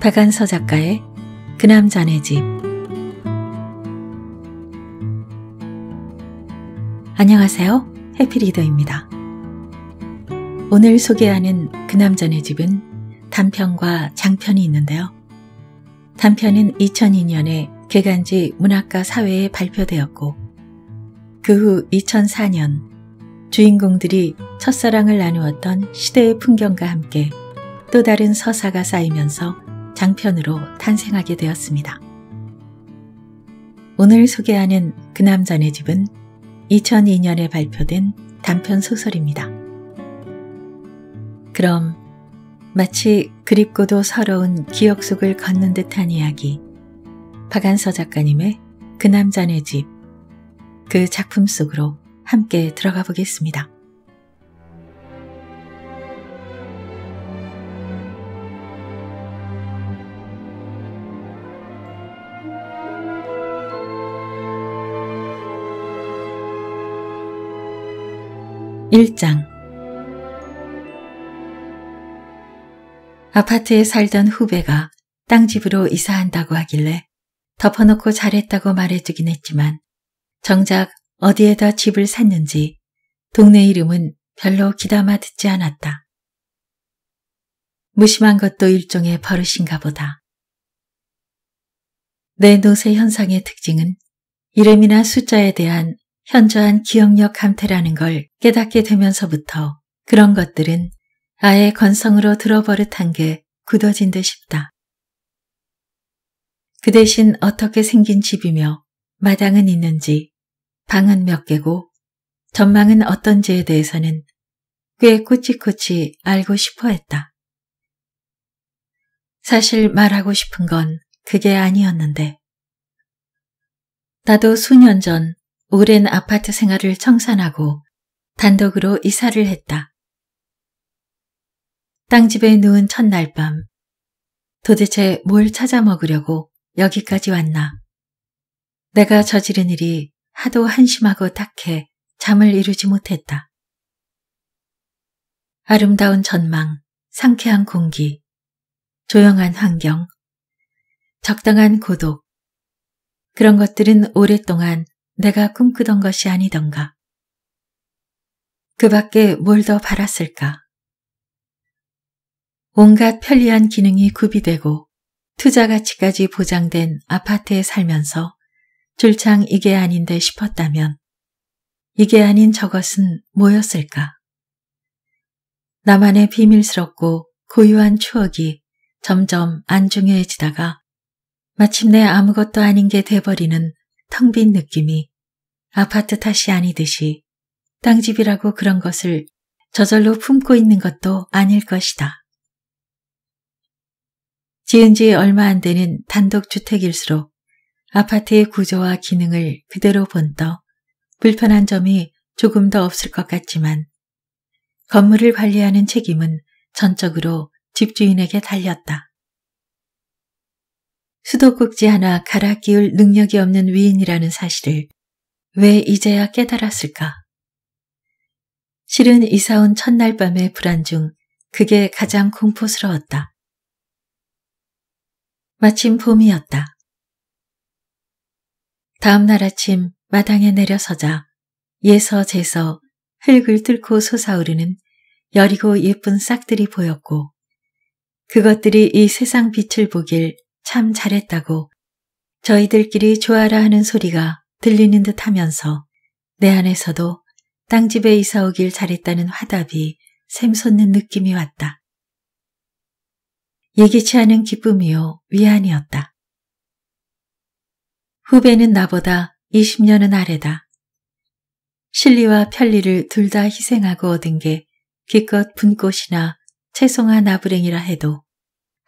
박한서 작가의 그 남자네 집 안녕하세요. 해피리더입니다. 오늘 소개하는 그 남자네 집은 단편과 장편이 있는데요. 단편은 2002년에 개간지 문학과 사회에 발표되었고 그 후 2004년 주인공들이 첫사랑을 나누었던 시대의 풍경과 함께 또 다른 서사가 쌓이면서 장편으로 탄생하게 되었습니다. 오늘 소개하는 그 남자네 집은 2002년에 발표된 단편 소설입니다. 그럼 마치 그립고도 서러운 기억 속을 걷는 듯한 이야기 박안서 작가님의 그 남자네 집그 작품 속으로 함께 들어가 보겠습니다. 1장 아파트에 살던 후배가 땅집으로 이사한다고 하길래 덮어놓고 잘했다고 말해주긴 했지만 정작 어디에다 집을 샀는지 동네 이름은 별로 귀담아 듣지 않았다. 무심한 것도 일종의 버릇인가 보다. 내노세 현상의 특징은 이름이나 숫자에 대한 현저한 기억력 감퇴라는 걸 깨닫게 되면서부터 그런 것들은 아예 건성으로 들어버릇한 게 굳어진 듯 싶다. 그 대신 어떻게 생긴 집이며 마당은 있는지 방은 몇 개고 전망은 어떤지에 대해서는 꽤 꼬치꼬치 알고 싶어 했다. 사실 말하고 싶은 건 그게 아니었는데. 나도 수년 전 오랜 아파트 생활을 청산하고 단독으로 이사를 했다. 땅집에 누운 첫날 밤 도대체 뭘 찾아 먹으려고 여기까지 왔나. 내가 저지른 일이 하도 한심하고 탁해 잠을 이루지 못했다. 아름다운 전망, 상쾌한 공기, 조용한 환경, 적당한 고독. 그런 것들은 오랫동안 내가 꿈꾸던 것이 아니던가. 그 밖에 뭘 더 바랐을까? 온갖 편리한 기능이 구비되고 투자 가치까지 보장된 아파트에 살면서 줄창 이게 아닌데 싶었다면 이게 아닌 저것은 뭐였을까? 나만의 비밀스럽고 고유한 추억이 점점 안중요해지다가 마침내 아무것도 아닌 게 돼버리는 텅빈 느낌이 아파트 탓이 아니듯이 땅집이라고 그런 것을 저절로 품고 있는 것도 아닐 것이다. 지은 지 얼마 안 되는 단독주택일수록 아파트의 구조와 기능을 그대로 본떠 불편한 점이 조금 더 없을 것 같지만 건물을 관리하는 책임은 전적으로 집주인에게 달렸다. 수도꼭지 하나 갈아 끼울 능력이 없는 위인이라는 사실을 왜 이제야 깨달았을까? 실은 이사온 첫날 밤의 불안 중 그게 가장 공포스러웠다. 마침 봄이었다. 다음 날 아침 마당에 내려서자 예서 재서 흙을 뚫고 솟아오르는 여리고 예쁜 싹들이 보였고 그것들이 이 세상 빛을 보길 참 잘했다고 저희들끼리 좋아라 하는 소리가 들리는 듯 하면서 내 안에서도 땅집에 이사오길 잘했다는 화답이 샘솟는 느낌이 왔다. 예기치 않은 기쁨이요 위안이었다. 후배는 나보다 20년은 아래다. 실리와 편리를 둘 다 희생하고 얻은 게 기껏 분꽃이나 채송한 나부랭이라 해도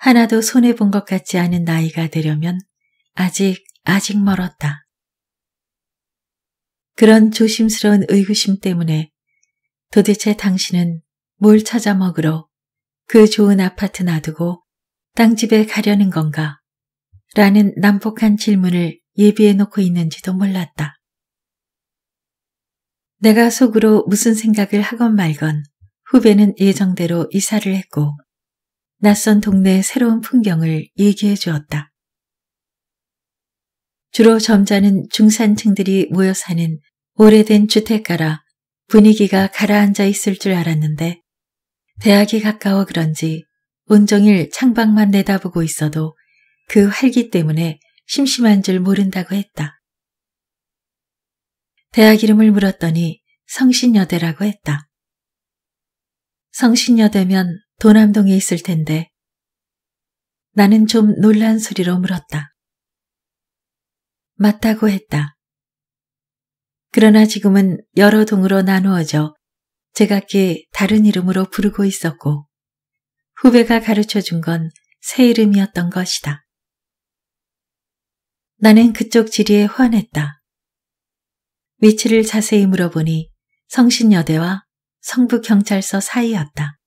하나도 손해본 것 같지 않은 나이가 되려면 아직, 아직 멀었다. 그런 조심스러운 의구심 때문에 도대체 당신은 뭘 찾아 먹으러 그 좋은 아파트 놔두고 땅집에 가려는 건가? 라는 난폭한 질문을 예비해 놓고 있는지도 몰랐다. 내가 속으로 무슨 생각을 하건 말건 후배는 예정대로 이사를 했고 낯선 동네의 새로운 풍경을 얘기해 주었다. 주로 점자는 중산층들이 모여 사는 오래된 주택가라 분위기가 가라앉아 있을 줄 알았는데 대학이 가까워 그런지 온종일 창밖만 내다보고 있어도 그 활기 때문에 심심한 줄 모른다고 했다. 대학 이름을 물었더니 성신여대라고 했다. 성신여대면 도남동에 있을 텐데. 나는 좀 놀란 소리로 물었다. 맞다고 했다. 그러나 지금은 여러 동으로 나누어져 제각기 다른 이름으로 부르고 있었고 후배가 가르쳐 준 건 새 이름이었던 것이다. 나는 그쪽 지리에 환했다. 위치를 자세히 물어보니 성신여대와 성북경찰서 사이였다.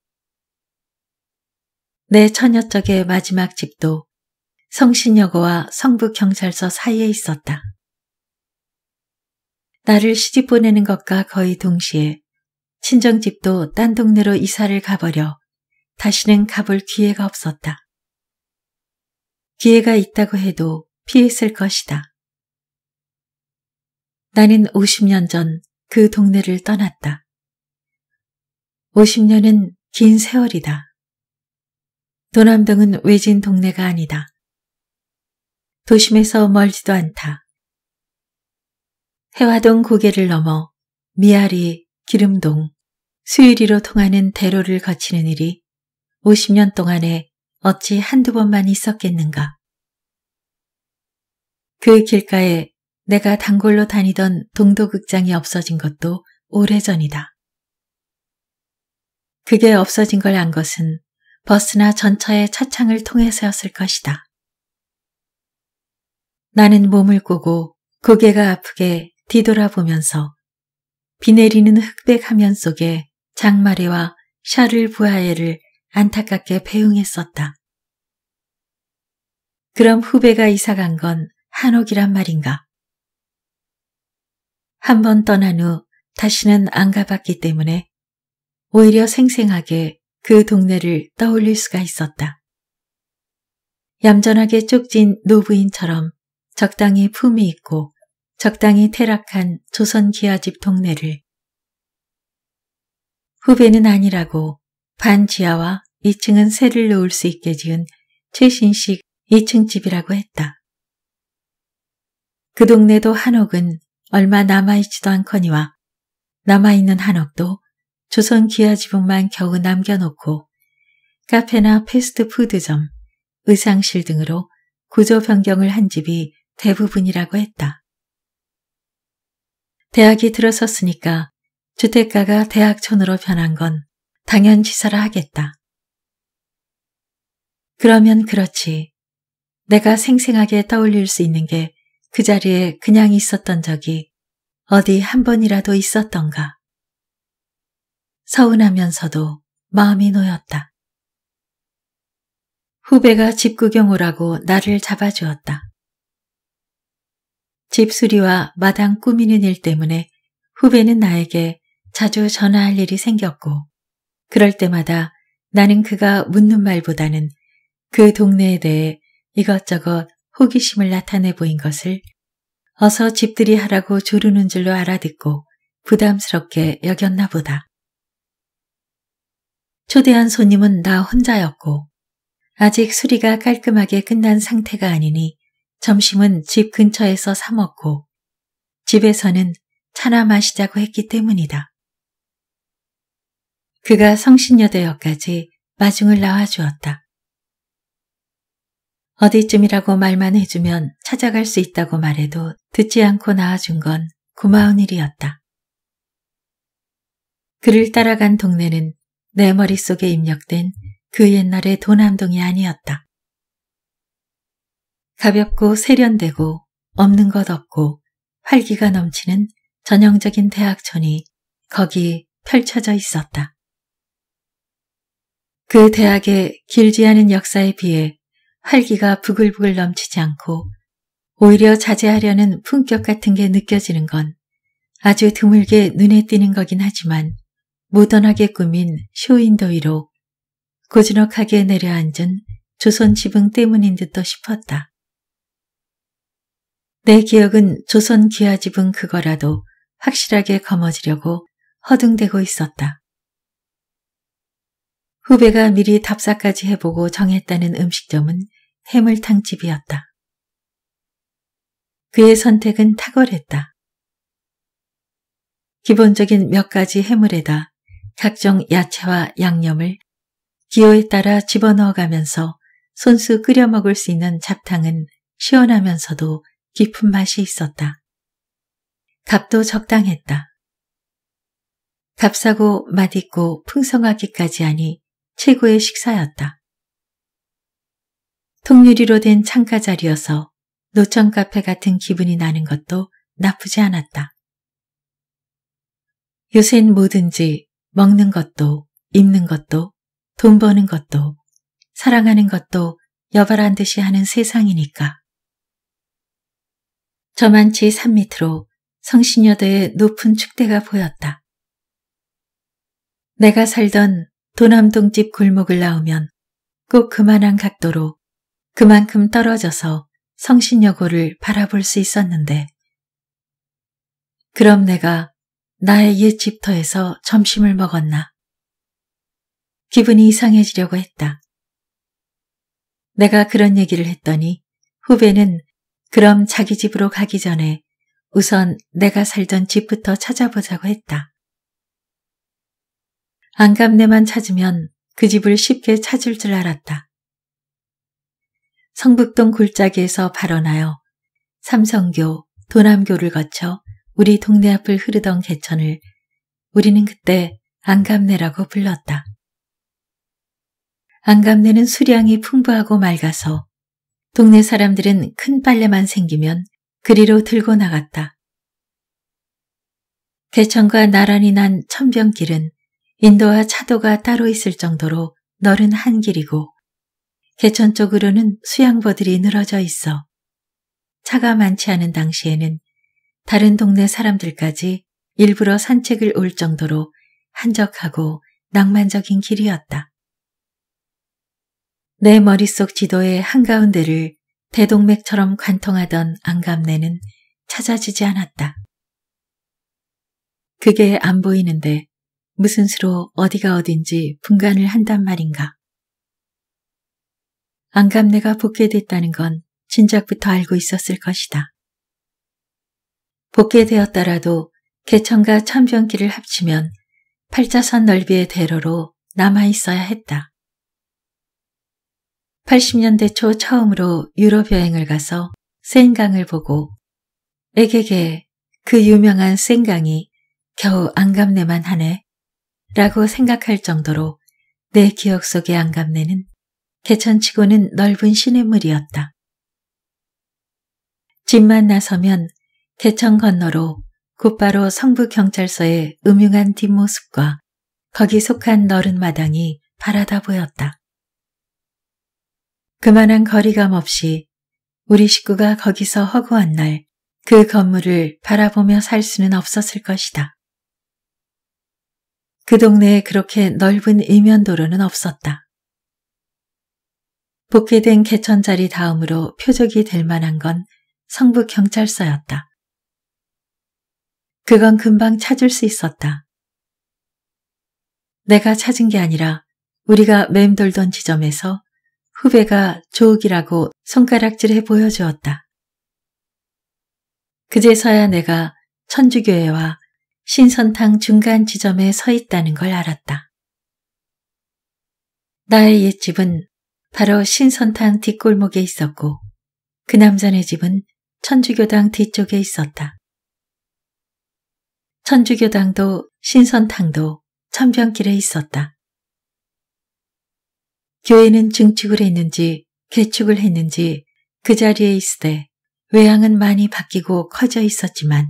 내 처녀적의 마지막 집도 성신여고와 성북경찰서 사이에 있었다. 나를 시집 보내는 것과 거의 동시에 친정집도 딴 동네로 이사를 가버려 다시는 가볼 기회가 없었다. 기회가 있다고 해도 피했을 것이다. 나는 50년 전 그 동네를 떠났다. 50년은 긴 세월이다. 도남동은 외진 동네가 아니다. 도심에서 멀지도 않다. 해화동 고개를 넘어 미아리, 기름동, 수유리로 통하는 대로를 거치는 일이 50년 동안에 어찌 한두 번만 있었겠는가. 그 길가에 내가 단골로 다니던 동도극장이 없어진 것도 오래전이다. 그게 없어진 걸 안 것은 버스나 전차의 차창을 통해서였을 것이다. 나는 몸을 꼬고 고개가 아프게 뒤돌아보면서 비 내리는 흑백 화면 속에 장마레와 샤를 부하에를 안타깝게 배웅했었다. 그럼 후배가 이사간 건 한옥이란 말인가? 한번 떠난 후 다시는 안 가봤기 때문에 오히려 생생하게 그 동네를 떠올릴 수가 있었다. 얌전하게 쪽진 노부인처럼 적당히 품이 있고 적당히 퇴락한 조선 기아집 동네를 후배는 아니라고 반 지하와 2층은 새를 놓을 수 있게 지은 최신식 2층 집이라고 했다. 그 동네도 한옥은 얼마 남아있지도 않거니와 남아있는 한옥도 조선 기아 지붕만 겨우 남겨놓고 카페나 패스트푸드점, 의상실 등으로 구조 변경을 한 집이 대부분이라고 했다. 대학이 들어섰으니까 주택가가 대학촌으로 변한 건당연치사라 하겠다. 그러면 그렇지. 내가 생생하게 떠올릴 수 있는 게 그 자리에 그냥 있었던 적이 어디 한 번이라도 있었던가. 서운하면서도 마음이 놓였다. 후배가 집 구경 오라고 나를 잡아주었다. 집수리와 마당 꾸미는 일 때문에 후배는 나에게 자주 전화할 일이 생겼고 그럴 때마다 나는 그가 묻는 말보다는 그 동네에 대해 이것저것 호기심을 나타내 보인 것을 어서 집들이 하라고 조르는 줄로 알아듣고 부담스럽게 여겼나 보다. 초대한 손님은 나 혼자였고 아직 수리가 깔끔하게 끝난 상태가 아니니 점심은 집 근처에서 사 먹고 집에서는 차나 마시자고 했기 때문이다. 그가 성신여대역까지 마중을 나와주었다. 어디쯤이라고 말만 해주면 찾아갈 수 있다고 말해도 듣지 않고 나와준 건 고마운 일이었다. 그를 따라간 동네는 내 머릿속에 입력된 그 옛날의 도남동이 아니었다. 가볍고 세련되고 없는 것 없고 활기가 넘치는 전형적인 대학촌이 거기 펼쳐져 있었다. 그 대학의 길지 않은 역사에 비해 활기가 부글부글 넘치지 않고 오히려 자제하려는 품격 같은 게 느껴지는 건 아주 드물게 눈에 띄는 거긴 하지만 무던하게 꾸민 쇼윈도 이로 고즈넉하게 내려앉은 조선 지붕 때문인 듯도 싶었다. 내 기억은 조선 기아 지붕 그거라도 확실하게 거머지려고 허둥대고 있었다. 후배가 미리 답사까지 해보고 정했다는 음식점은 해물탕집이었다. 그의 선택은 탁월했다. 기본적인 몇 가지 해물에다 각종 야채와 양념을 기호에 따라 집어넣어가면서 손수 끓여 먹을 수 있는 잡탕은 시원하면서도 깊은 맛이 있었다. 값도 적당했다. 값싸고 맛있고 풍성하기까지 하니 최고의 식사였다. 통유리로 된 창가 자리여서 노천 카페 같은 기분이 나는 것도 나쁘지 않았다. 요샌 뭐든지 먹는 것도, 입는 것도, 돈 버는 것도, 사랑하는 것도 여발한 듯이 하는 세상이니까. 저만치 산 밑으로 성신여대의 높은 축대가 보였다. 내가 살던 도남동집 골목을 나오면 꼭 그만한 각도로 그만큼 떨어져서 성신여고를 바라볼 수 있었는데 그럼 내가 나의 옛 집터에서 점심을 먹었나. 기분이 이상해지려고 했다. 내가 그런 얘기를 했더니 후배는 그럼 자기 집으로 가기 전에 우선 내가 살던 집부터 찾아보자고 했다. 안감내만 찾으면 그 집을 쉽게 찾을 줄 알았다. 성북동 굴짜기에서 발언하여 삼성교, 도남교를 거쳐 우리 동네 앞을 흐르던 개천을 우리는 그때 안감내라고 불렀다. 안감내는 수량이 풍부하고 맑아서 동네 사람들은 큰 빨래만 생기면 그리로 들고 나갔다. 개천과 나란히 난 천변길은 인도와 차도가 따로 있을 정도로 넓은 한 길이고 개천 쪽으로는 수양보들이 늘어져 있어 차가 많지 않은 당시에는 다른 동네 사람들까지 일부러 산책을 올 정도로 한적하고 낭만적인 길이었다. 내 머릿속 지도의 한가운데를 대동맥처럼 관통하던 안감내는 찾아지지 않았다. 그게 안 보이는데 무슨 수로 어디가 어딘지 분간을 한단 말인가. 안감내가 붙게 됐다는건 진작부터 알고 있었을 것이다. 복귀되었다라도 개천과 천변길을 합치면 팔자선 넓이의 대로로 남아있어야 했다. 80년대 초 처음으로 유럽 여행을 가서 센강을 보고 에게게 그 유명한 센강이 겨우 안감내만 하네 라고 생각할 정도로 내 기억 속의 안감내는 개천치고는 넓은 시냇물이었다. 집만 나서면 대청 건너로 곧바로 성북경찰서의 음흉한 뒷모습과 거기 속한 너른 마당이 바라다 보였다. 그만한 거리감 없이 우리 식구가 거기서 허구한 날 그 건물을 바라보며 살 수는 없었을 것이다. 그 동네에 그렇게 넓은 일면도로는 없었다. 복귀된 개천자리 다음으로 표적이 될 만한 건 성북경찰서였다. 그건 금방 찾을 수 있었다. 내가 찾은 게 아니라 우리가 맴돌던 지점에서 후배가 조욱이라고 손가락질해 보여주었다. 그제서야 내가 천주교회와 신선탕 중간 지점에 서 있다는 걸 알았다. 나의 옛집은 바로 신선탕 뒷골목에 있었고 그 남자네 집은 천주교당 뒤쪽에 있었다. 천주교당도 신선당도 천변길에 있었다. 교회는 증축을 했는지 개축을 했는지 그 자리에 있으되 외양은 많이 바뀌고 커져 있었지만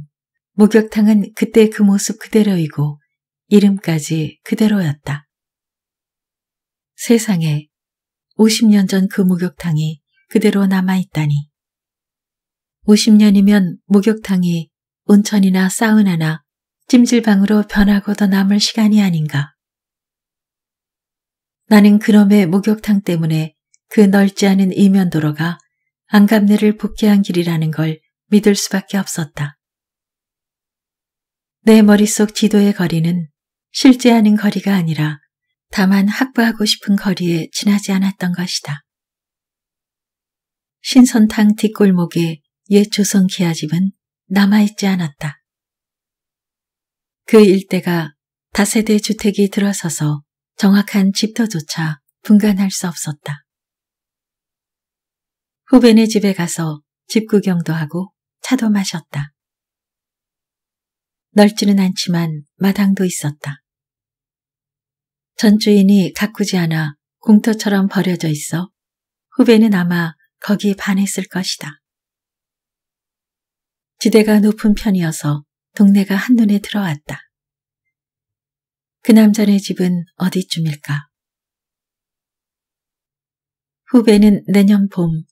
목욕탕은 그때 그 모습 그대로이고 이름까지 그대로였다. 세상에 50년 전 그 목욕탕이 그대로 남아있다니. 50년이면 목욕탕이 온천이나 사우나나 찜질방으로 변하고도 남을 시간이 아닌가. 나는 그놈의 목욕탕 때문에 그 넓지 않은 이면도로가 안감내를 복귀한 길이라는 걸 믿을 수밖에 없었다. 내 머릿속 지도의 거리는 실제 하는 거리가 아니라 다만 확보하고 싶은 거리에 지나지 않았던 것이다. 신선탕 뒷골목에옛 조선 기아집은 남아있지 않았다. 그 일대가 다세대 주택이 들어서서 정확한 집터조차 분간할 수 없었다. 후배네 집에 가서 집 구경도 하고 차도 마셨다. 넓지는 않지만 마당도 있었다. 전주인이 가꾸지 않아 공터처럼 버려져 있어 후배는 아마 거기 반했을 것이다. 지대가 높은 편이어서 동네가 한눈에 들어왔다. 그 남자네 집은 어디쯤일까? 후배는 내년 봄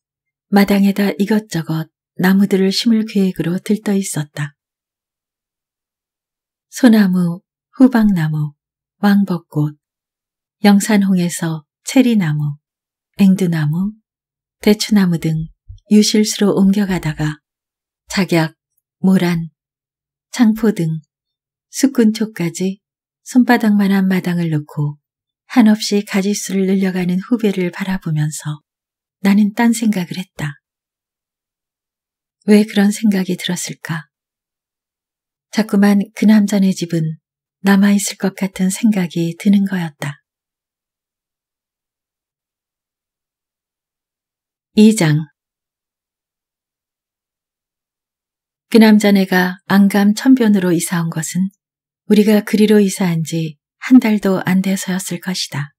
마당에다 이것저것 나무들을 심을 계획으로 들떠 있었다. 소나무, 후박나무, 왕벚꽃, 영산홍에서 체리나무, 앵두나무, 대추나무 등 유실수로 옮겨가다가 작약, 모란, 창포 등 숙근초까지 손바닥만한 마당을 놓고 한없이 가지수를 늘려가는 후배를 바라보면서 나는 딴 생각을 했다. 왜 그런 생각이 들었을까? 자꾸만 그 남자네 집은 남아있을 것 같은 생각이 드는 거였다. 2장 그 남자네가 안감 천변으로 이사온 것은 우리가 그리로 이사한 지 한 달도 안 돼서였을 것이다.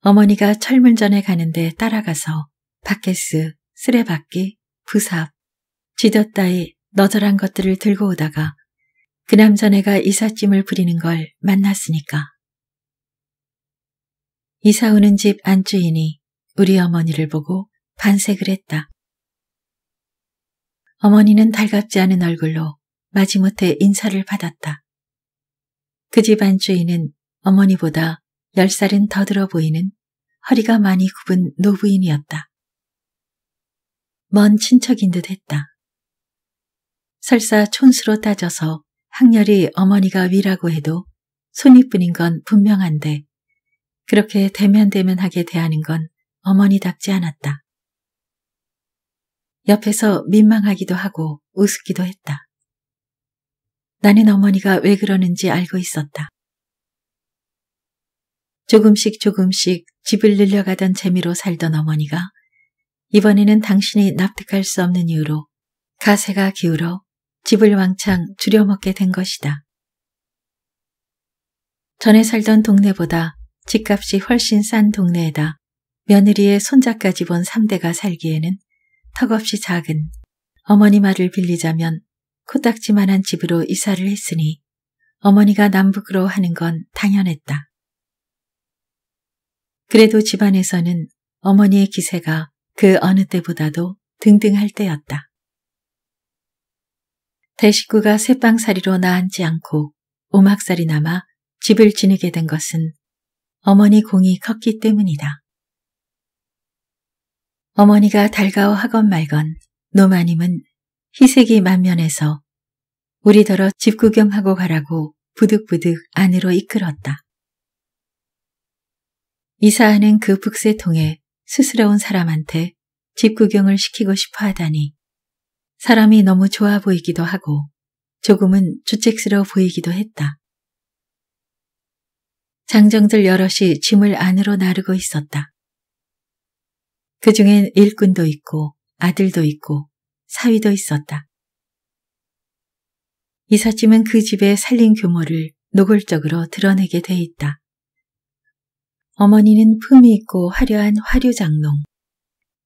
어머니가 철문전에 가는데 따라가서 바켓스, 쓰레받기, 부삽, 지덧따이 너절한 것들을 들고 오다가 그 남자네가 이삿짐을 부리는 걸 만났으니까. 이사 오는 집 안주인이 우리 어머니를 보고 반색을 했다. 어머니는 달갑지 않은 얼굴로 마지못해 인사를 받았다. 그 집 안주인은 어머니보다 10살은 더 들어 보이는 허리가 많이 굽은 노부인이었다. 먼 친척인 듯 했다. 설사 촌수로 따져서 학렬이 어머니가 위라고 해도 손이뿐인 건 분명한데 그렇게 대면대면하게 대하는 건 어머니답지 않았다. 옆에서 민망하기도 하고 우습기도 했다. 나는 어머니가 왜 그러는지 알고 있었다. 조금씩 조금씩 집을 늘려가던 재미로 살던 어머니가 이번에는 당신이 납득할 수 없는 이유로 가세가 기울어 집을 왕창 줄여먹게 된 것이다. 전에 살던 동네보다 집값이 훨씬 싼 동네에다 며느리의 손자까지 본 3대가 살기에는 턱없이 작은 어머니 말을 빌리자면 코딱지만한 집으로 이사를 했으니 어머니가 남북으로 하는 건 당연했다. 그래도 집안에서는 어머니의 기세가 그 어느 때보다도 등등할 때였다. 대식구가 새빵살이로 나앉지 않고 오막살이 남아 집을 지니게된 것은 어머니 공이 컸기 때문이다. 어머니가 달가워하건 말건 노마님은 희색이 만면에서 우리더러 집 구경하고 가라고 부득부득 안으로 이끌었다. 이사하는 그 북새통에 스스러운 사람한테 집 구경을 시키고 싶어 하다니 사람이 너무 좋아 보이기도 하고 조금은 주책스러워 보이기도 했다. 장정들 여럿이 짐을 안으로 나르고 있었다. 그 중엔 일꾼도 있고 아들도 있고 사위도 있었다. 이삿짐은 그 집의 살림 규모를 노골적으로 드러내게 돼 있다. 어머니는 품이 있고 화려한 화류장롱,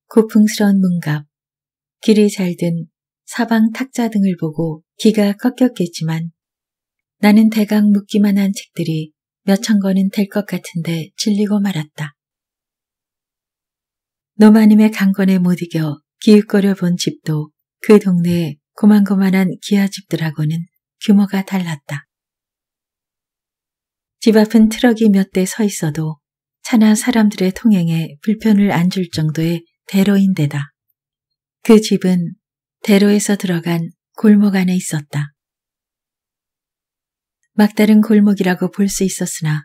고풍스러운 문갑, 길이 잘 든 사방 탁자 등을 보고 기가 꺾였겠지만 나는 대강 묵기만 한 책들이 몇 천 권은 될 것 같은데 질리고 말았다. 노마님의 강건에 못 이겨 기웃거려 본 집도 그 동네의 고만고만한 기아집들하고는 규모가 달랐다. 집 앞은 트럭이 몇 대 서 있어도 차나 사람들의 통행에 불편을 안 줄 정도의 대로인 데다. 그 집은 대로에서 들어간 골목 안에 있었다. 막다른 골목이라고 볼 수 있었으나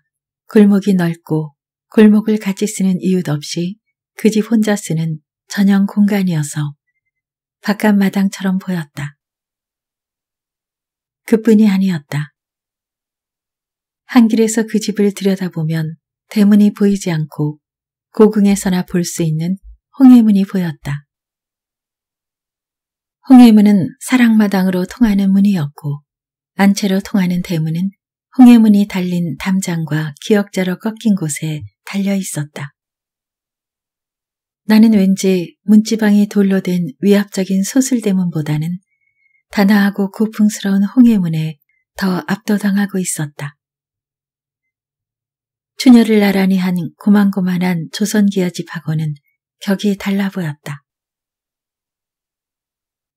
골목이 넓고 골목을 같이 쓰는 이웃 없이 그집 혼자 쓰는 전용 공간이어서 바깥 마당처럼 보였다. 그뿐이 아니었다. 한길에서 그 집을 들여다보면 대문이 보이지 않고 고궁에서나 볼 수 있는 홍해문이 보였다. 홍해문은 사랑마당으로 통하는 문이었고 안채로 통하는 대문은 홍해문이 달린 담장과 기억자로 꺾인 곳에 달려 있었다. 나는 왠지 문지방이 돌로 된 위압적인 소술대문보다는 단아하고 고풍스러운 홍해문에 더 압도당하고 있었다. 추녀를 나란히 한 고만고만한 조선기아집 하고는 격이 달라 보였다.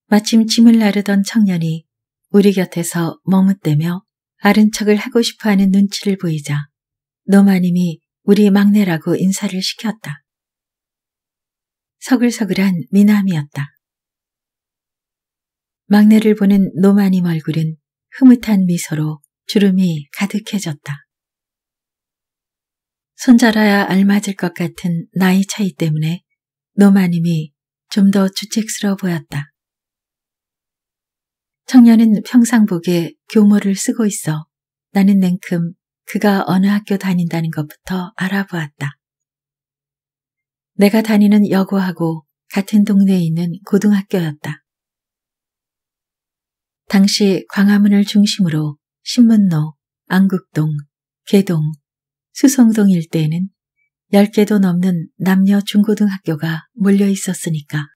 마침 짐을 나르던 청년이 우리 곁에서 머뭇대며 아른 척을 하고 싶어하는 눈치를 보이자 너마님이 우리 막내라고 인사를 시켰다. 서글서글한 미남이었다. 막내를 보는 노마님 얼굴은 흐뭇한 미소로 주름이 가득해졌다. 손자라야 알맞을 것 같은 나이 차이 때문에 노마님이 좀 더 주책스러워 보였다. 청년은 평상복에 교모를 쓰고 있어 나는 냉큼 그가 어느 학교 다닌다는 것부터 알아보았다. 내가 다니는 여고하고 같은 동네에 있는 고등학교였다. 당시 광화문을 중심으로 신문로, 안국동, 개동, 수성동 일대에는 10개도 넘는 남녀 중고등학교가 몰려 있었으니까.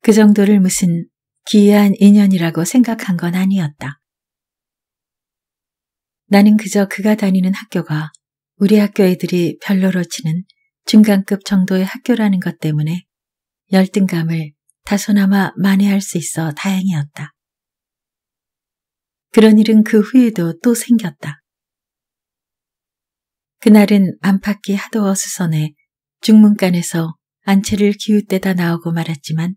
그 정도를 무슨 기이한 인연이라고 생각한 건 아니었다. 나는 그저 그가 다니는 학교가 우리 학교 애들이 별로로 치는 중간급 정도의 학교라는 것 때문에 열등감을 다소나마 만회할 수 있어 다행이었다. 그런 일은 그 후에도 또 생겼다. 그날은 안팎이 하도 어수선해 중문간에서 안채를 기웃대다 나오고 말았지만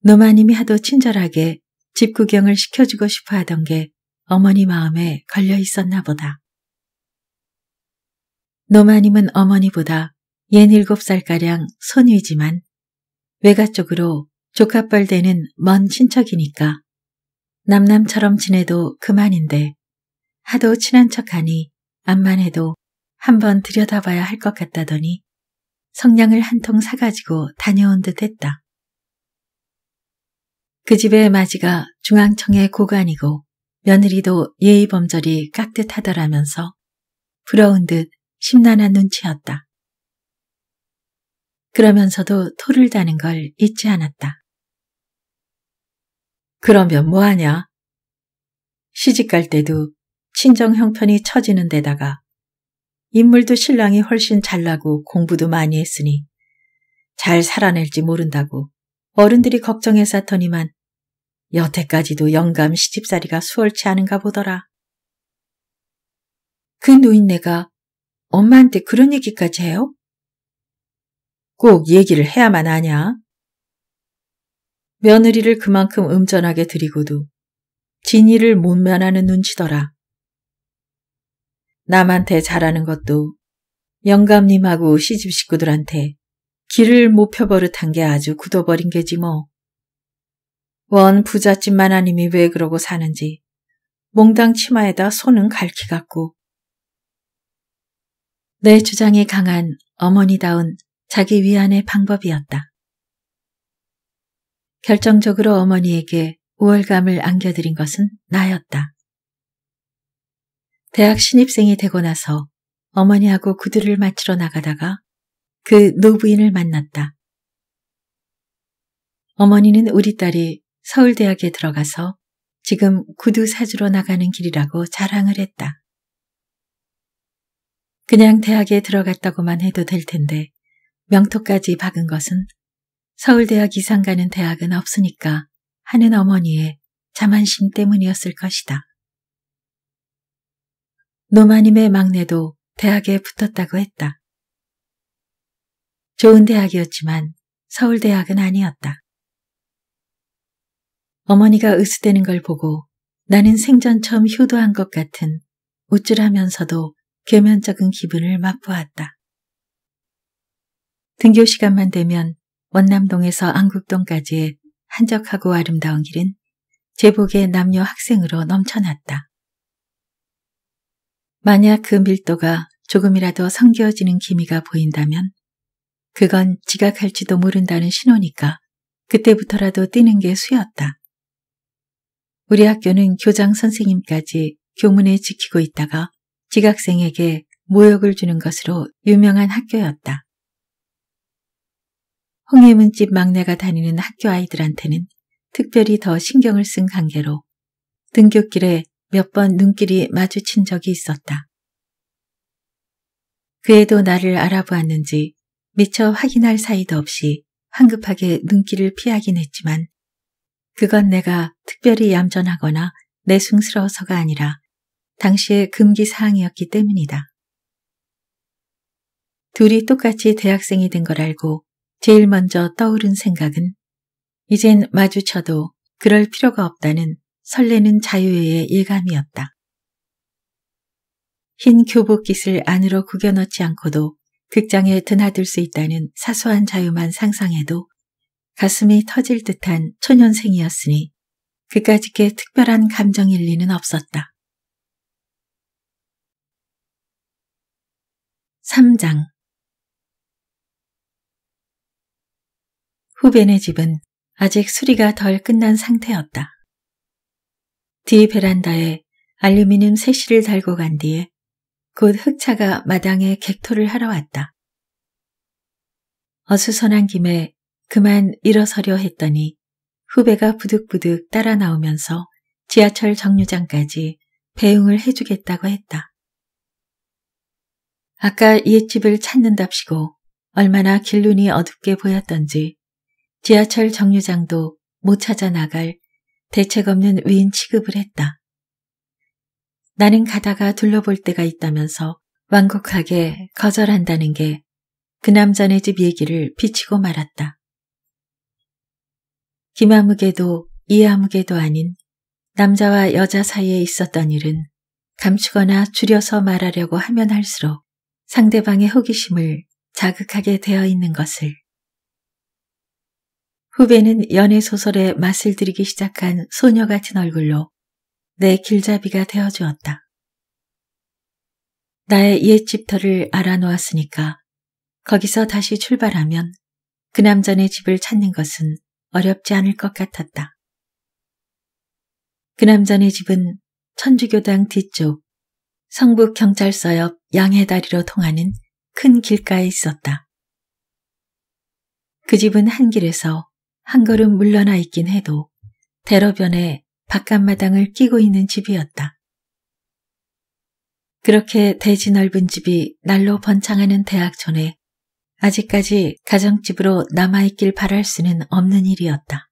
노마님이 하도 친절하게 집 구경을 시켜주고 싶어 하던 게 어머니 마음에 걸려 있었나 보다. 노마님은 어머니보다 옛 일곱 살가량 손위지만 외가 쪽으로 조카뻘 되는 먼 친척이니까 남남처럼 지내도 그만인데 하도 친한 척하니 암만 해도 한번 들여다봐야 할 것 같다더니 성냥을 한 통 사가지고 다녀온 듯 했다. 그 집의 마지가 중앙청의 고관이고 며느리도 예의범절이 깍듯하더라면서 부러운 듯 심란한 눈치였다. 그러면서도 토를 다는 걸 잊지 않았다. 그러면 뭐하냐? 시집갈 때도 친정 형편이 처지는 데다가 인물도 신랑이 훨씬 잘나고 공부도 많이 했으니 잘 살아낼지 모른다고 어른들이 걱정해 쌌더니만 여태까지도 영감 시집살이가 수월치 않은가 보더라. 그 노인네가 엄마한테 그런 얘기까지 해요? 꼭 얘기를 해야만 하냐? 며느리를 그만큼 음전하게 드리고도 진이를 못 면하는 눈치더라. 남한테 잘하는 것도 영감님하고 시집 식구들한테 길을 못 펴버릇한 게 아주 굳어버린 게지 뭐. 원 부잣집만 아님이 왜 그러고 사는지 몽당 치마에다 손은 갈키 같고. 내 주장이 강한 어머니다운 자기 위안의 방법이었다. 결정적으로 어머니에게 우월감을 안겨드린 것은 나였다. 대학 신입생이 되고 나서 어머니하고 구두를 맞추러 나가다가 그 노부인을 만났다. 어머니는 우리 딸이 서울대학에 들어가서 지금 구두 사주로 나가는 길이라고 자랑을 했다. 그냥 대학에 들어갔다고만 해도 될 텐데 명토까지 박은 것은 서울대학 이상 가는 대학은 없으니까 하는 어머니의 자만심 때문이었을 것이다. 노마님의 막내도 대학에 붙었다고 했다. 좋은 대학이었지만 서울대학은 아니었다. 어머니가 으스대는 걸 보고 나는 생전 처음 효도한 것 같은 우쭐하면서도 괴면적인 기분을 맛보았다. 등교 시간만 되면 원남동에서 안국동까지의 한적하고 아름다운 길은 제복의 남녀 학생으로 넘쳐났다. 만약 그 밀도가 조금이라도 성겨지는 기미가 보인다면 그건 지각할지도 모른다는 신호니까 그때부터라도 뛰는 게 수였다. 우리 학교는 교장 선생님까지 교문에 지키고 있다가 지각생에게 모욕을 주는 것으로 유명한 학교였다. 홍해문집 막내가 다니는 학교 아이들한테는 특별히 더 신경을 쓴 관계로 등굣길에 몇 번 눈길이 마주친 적이 있었다. 그에도 나를 알아보았는지 미처 확인할 사이도 없이 황급하게 눈길을 피하긴 했지만 그건 내가 특별히 얌전하거나 내숭스러워서가 아니라 당시의 금기 사항이었기 때문이다. 둘이 똑같이 대학생이 된 걸 알고 제일 먼저 떠오른 생각은 이젠 마주쳐도 그럴 필요가 없다는 설레는 자유의 예감이었다. 흰 교복 깃을 안으로 구겨넣지 않고도 극장에 드나들 수 있다는 사소한 자유만 상상해도 가슴이 터질 듯한 초년생이었으니 그까짓게 특별한 감정일 리는 없었다. 3장 후벤의 집은 아직 수리가 덜 끝난 상태였다. 뒤 베란다에 알루미늄 세실을 달고 간 뒤에 곧 흑차가 마당에 객토를 하러 왔다. 어수선한 김에 그만 일어서려 했더니 후배가 부득부득 따라 나오면서 지하철 정류장까지 배웅을 해주겠다고 했다. 아까 옛집을 찾는답시고 얼마나 길눈이 어둡게 보였던지 지하철 정류장도 못 찾아 나갈 대책 없는 위인 취급을 했다. 나는 가다가 둘러볼 때가 있다면서 완곡하게 거절한다는 게 그 남자네 집 얘기를 비치고 말았다. 김아무개도 이아무개도 아닌 남자와 여자 사이에 있었던 일은 감추거나 줄여서 말하려고 하면 할수록 상대방의 호기심을 자극하게 되어 있는 것을 후배는 연애소설에 맛을 들이기 시작한 소녀같은 얼굴로 내 길잡이가 되어주었다. 나의 옛 집터를 알아놓았으니까 거기서 다시 출발하면 그 남자네 집을 찾는 것은 어렵지 않을 것 같았다. 그 남자네 집은 천주교당 뒤쪽 성북경찰서 옆 양해다리로 통하는 큰 길가에 있었다. 그 집은 한 길에서 한 걸음 물러나 있긴 해도 대로변에 바깥마당을 끼고 있는 집이었다. 그렇게 대지 넓은 집이 날로 번창하는 대학 전에 아직까지 가정집으로 남아있길 바랄 수는 없는 일이었다.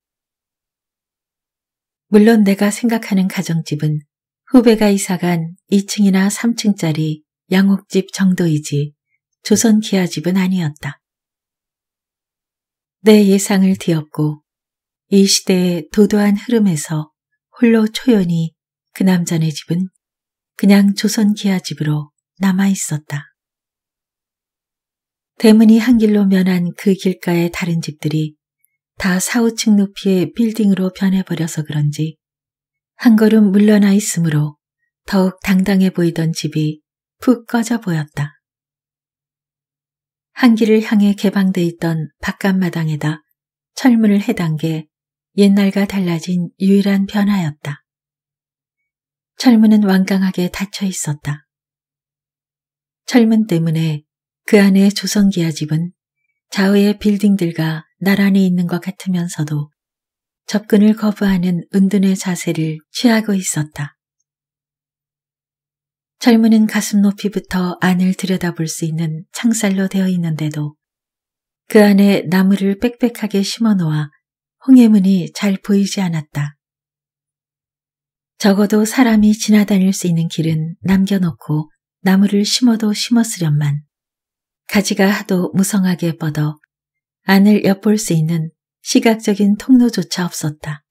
물론 내가 생각하는 가정집은 후배가 이사간 2층이나 3층짜리 양옥집 정도이지 조선 기아집은 아니었다. 내 예상을 뒤엎고 이 시대의 도도한 흐름에서 홀로 초연히 그 남자네 집은 그냥 조선 기아집으로 남아있었다. 대문이 한 길로 면한 그 길가의 다른 집들이 다 4, 5층 높이의 빌딩으로 변해버려서 그런지 한 걸음 물러나 있으므로 더욱 당당해 보이던 집이 푹 꺼져 보였다. 한길을 향해 개방돼 있던 바깥마당에다 철문을 해당게 옛날과 달라진 유일한 변화였다. 철문은 완강하게 닫혀 있었다. 철문 때문에 그 안의 조선기아 집은 좌우의 빌딩들과 나란히 있는 것 같으면서도 접근을 거부하는 은둔의 자세를 취하고 있었다. 젊은은 가슴 높이부터 안을 들여다볼 수 있는 창살로 되어 있는데도 그 안에 나무를 빽빽하게 심어 놓아 홍해문이 잘 보이지 않았다. 적어도 사람이 지나다닐 수 있는 길은 남겨놓고 나무를 심어도 심었으련만 가지가 하도 무성하게 뻗어 안을 엿볼 수 있는 시각적인 통로조차 없었다.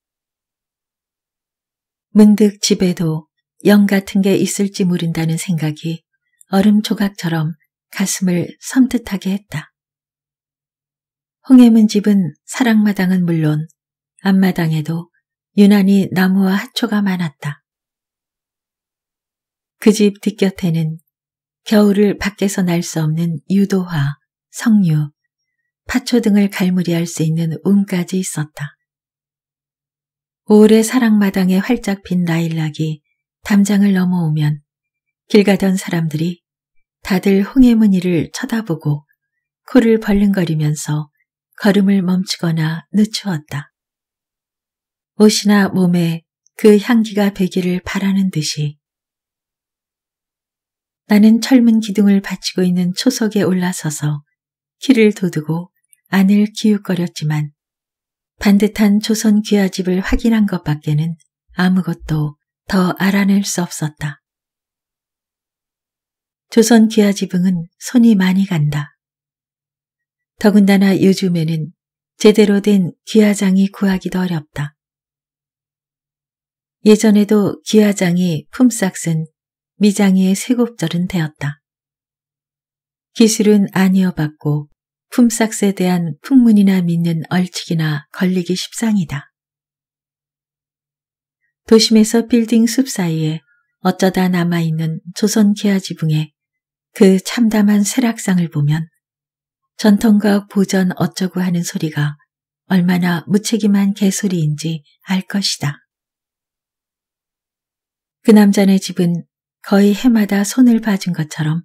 문득 집에도 영 같은 게 있을지 모른다는 생각이 얼음 조각처럼 가슴을 섬뜩하게 했다. 홍해문 집은 사랑마당은 물론 앞마당에도 유난히 나무와 하초가 많았다. 그 집 뒷곁에는 겨울을 밖에서 날 수 없는 유도화, 석류, 파초 등을 갈무리할 수 있는 움까지 있었다. 올해 사랑마당에 활짝 핀 라일락이 담장을 넘어오면 길 가던 사람들이 다들 홍해무늬를 쳐다보고 코를 벌른거리면서 걸음을 멈추거나 늦추었다. 옷이나 몸에 그 향기가 배기를 바라는 듯이 나는 철문 기둥을 받치고 있는 초석에 올라서서 키를 도두고 안을 기웃거렸지만 반듯한 조선 귀하집을 확인한 것밖에는 아무것도 더 알아낼 수 없었다. 조선 기아 지붕은 손이 많이 간다. 더군다나 요즘에는 제대로 된 기아장이 구하기도 어렵다. 예전에도 기아장이 품삯은 미장의 세곱절은 되었다. 기술은 아니어봤고 품삯에 대한 풍문이나 믿는 얼치기나 걸리기 십상이다. 도심에서 빌딩 숲 사이에 어쩌다 남아있는 조선 기아 지붕에 그 참담한 쇠락상을 보면 전통과 보전 어쩌고 하는 소리가 얼마나 무책임한 개소리인지 알 것이다. 그 남자네 집은 거의 해마다 손을 봐준 것처럼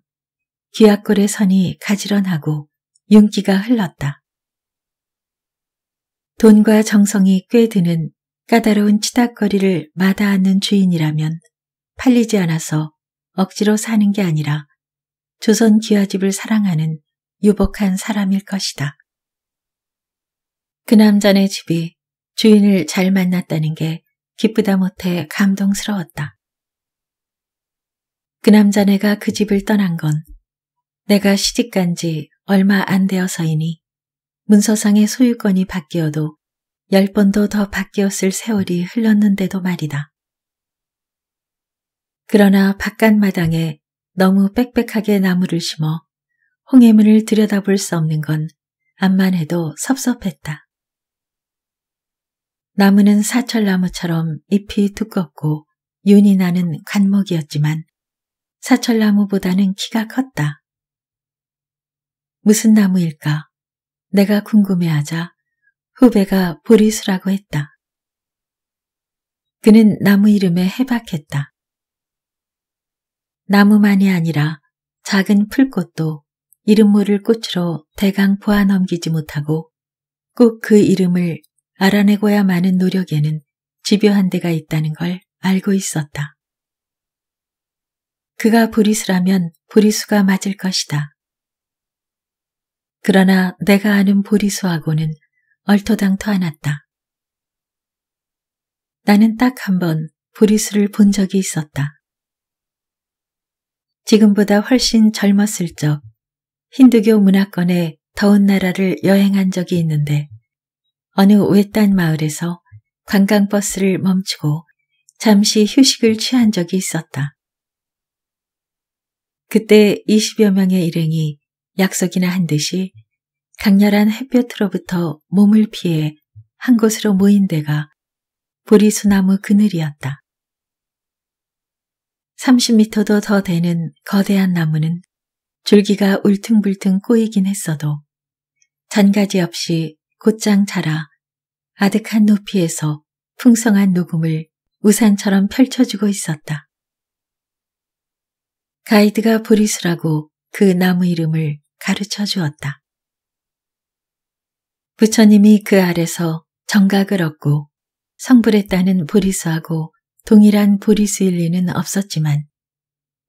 귀약골의 선이 가지런하고 윤기가 흘렀다. 돈과 정성이 꽤 드는 까다로운 치닥거리를 마다 않는 주인이라면 팔리지 않아서 억지로 사는 게 아니라 조선 기와집을 사랑하는 유복한 사람일 것이다. 그 남자네 집이 주인을 잘 만났다는 게 기쁘다 못해 감동스러웠다. 그 남자네가 그 집을 떠난 건 내가 시집간 지 얼마 안 되어서이니 문서상의 소유권이 바뀌어도 열 번도 더 바뀌었을 세월이 흘렀는데도 말이다. 그러나 바깥 마당에 너무 빽빽하게 나무를 심어 홍해문을 들여다볼 수 없는 건 암만 해도 섭섭했다. 나무는 사철나무처럼 잎이 두껍고 윤이 나는 관목이었지만 사철나무보다는 키가 컸다. 무슨 나무일까? 내가 궁금해하자 후배가 보리수라고 했다. 그는 나무 이름에 해박했다. 나무만이 아니라 작은 풀꽃도 이름 모를 꽃으로 대강 보아 넘기지 못하고 꼭 그 이름을 알아내고야 많은 노력에는 집요한 데가 있다는 걸 알고 있었다. 그가 보리수라면 보리수가 맞을 것이다. 그러나 내가 아는 보리수하고는 얼토당토 않았다. 나는 딱 한번 브리스를 본 적이 있었다. 지금보다 훨씬 젊었을 적 힌두교 문화권의 더운 나라를 여행한 적이 있는데 어느 외딴 마을에서 관광버스를 멈추고 잠시 휴식을 취한 적이 있었다. 그때 20여 명의 일행이 약속이나 한 듯이 강렬한 햇볕으로부터 몸을 피해 한 곳으로 모인 데가 보리수나무 그늘이었다. 30미터도 더 되는 거대한 나무는 줄기가 울퉁불퉁 꼬이긴 했어도 잔가지 없이 곧장 자라 아득한 높이에서 풍성한 녹음을 우산처럼 펼쳐주고 있었다. 가이드가 보리수라고 그 나무 이름을 가르쳐 주었다. 부처님이 그 아래서 정각을 얻고 성불했다는보리스하고 동일한 보리스일 리는 없었지만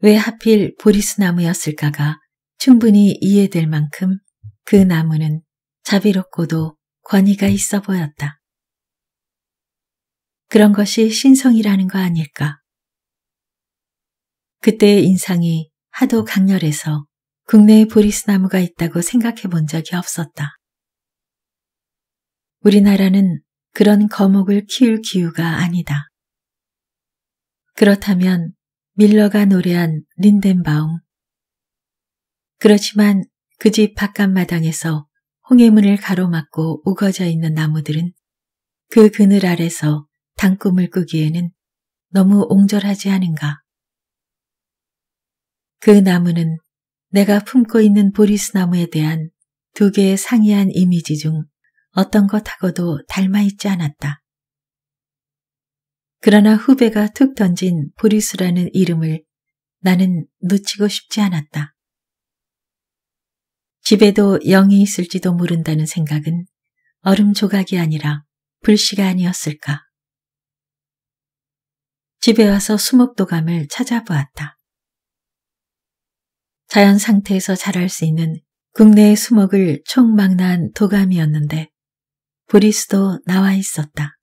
왜 하필 보리스나무였을까가 충분히 이해될 만큼 그 나무는 자비롭고도 권위가 있어 보였다. 그런 것이 신성이라는 거 아닐까. 그때의 인상이 하도 강렬해서 국내에 보리스나무가 있다고 생각해 본 적이 없었다. 우리나라는 그런 거목을 키울 기후가 아니다. 그렇다면 밀러가 노래한 린덴바움. 그렇지만 그 집 바깥마당에서 홍해문을 가로막고 우거져 있는 나무들은 그 그늘 아래서 단꿈을 꾸기에는 너무 옹졸하지 않은가. 그 나무는 내가 품고 있는 보리스나무에 대한 두 개의 상이한 이미지 중 어떤 것하고도 닮아있지 않았다. 그러나 후배가 툭 던진 보리수라는 이름을 나는 놓치고 싶지 않았다. 집에도 영이 있을지도 모른다는 생각은 얼음 조각이 아니라 불씨가 아니었을까. 집에 와서 수목도감을 찾아보았다. 자연 상태에서 자랄 수 있는 국내의 수목을 총망라한 도감이었는데 브리스도 나와 있었다.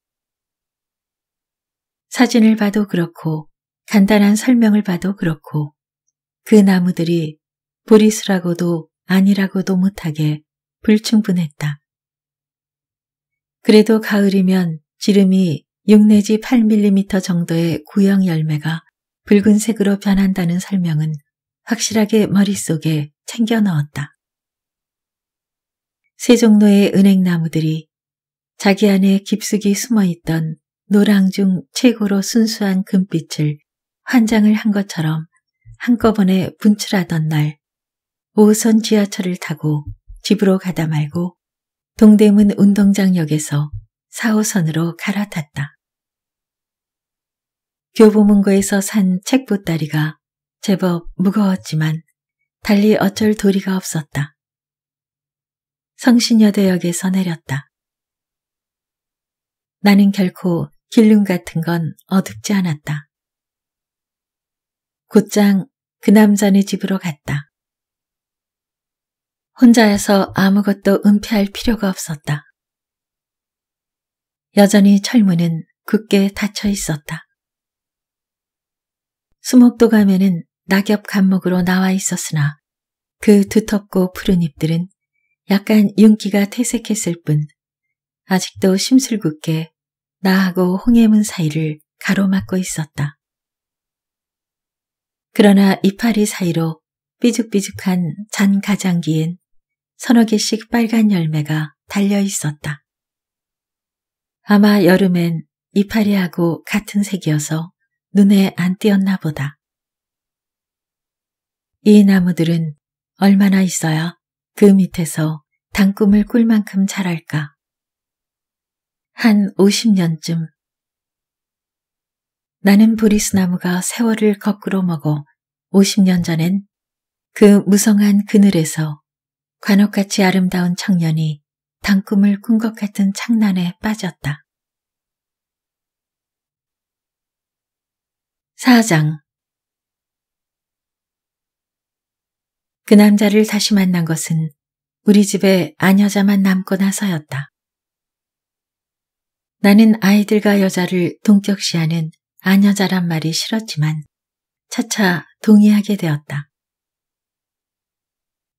사진을 봐도 그렇고 간단한 설명을 봐도 그렇고 그 나무들이 브리스라고도 아니라고도 못하게 불충분했다. 그래도 가을이면 지름이 6 내지 8mm 정도의 구형 열매가 붉은색으로 변한다는 설명은 확실하게 머릿속에 챙겨 넣었다. 세종로의 은행나무들이 자기 안에 깊숙이 숨어있던 노랑 중 최고로 순수한 금빛을 환장을 한 것처럼 한꺼번에 분출하던 날오호선 지하철을 타고 집으로 가다 말고 동대문 운동장역에서 4호선으로 갈아탔다. 교보문고에서 산 책보따리가 제법 무거웠지만 달리 어쩔 도리가 없었다. 성신여대역에서 내렸다. 나는 결코 길눈 같은 건 어둡지 않았다. 곧장 그 남자네 집으로 갔다. 혼자여서 아무것도 은폐할 필요가 없었다. 여전히 철문은 굳게 닫혀 있었다. 수목도 가면은 낙엽 감목으로 나와 있었으나 그 두텁고 푸른 잎들은 약간 윤기가 퇴색했을 뿐 아직도 심술궂게 나하고 홍해문 사이를 가로막고 있었다. 그러나 이파리 사이로 삐죽삐죽한 잔 가장기엔 서너 개씩 빨간 열매가 달려 있었다. 아마 여름엔 이파리하고 같은 색이어서 눈에 안 띄었나 보다. 이 나무들은 얼마나 있어야 그 밑에서 단꿈을 꿀만큼 자랄까. 한 50년쯤. 나는 보리스나무가 세월을 거꾸로 먹어 50년 전엔 그 무성한 그늘에서 관옥같이 아름다운 청년이 당꿈을 꾼 것 같은 창난에 빠졌다. 4장 그 남자를 다시 만난 것은 우리 집에 아녀자만 남고 나서였다. 나는 아이들과 여자를 동격시하는 아녀자란 말이 싫었지만 차차 동의하게 되었다.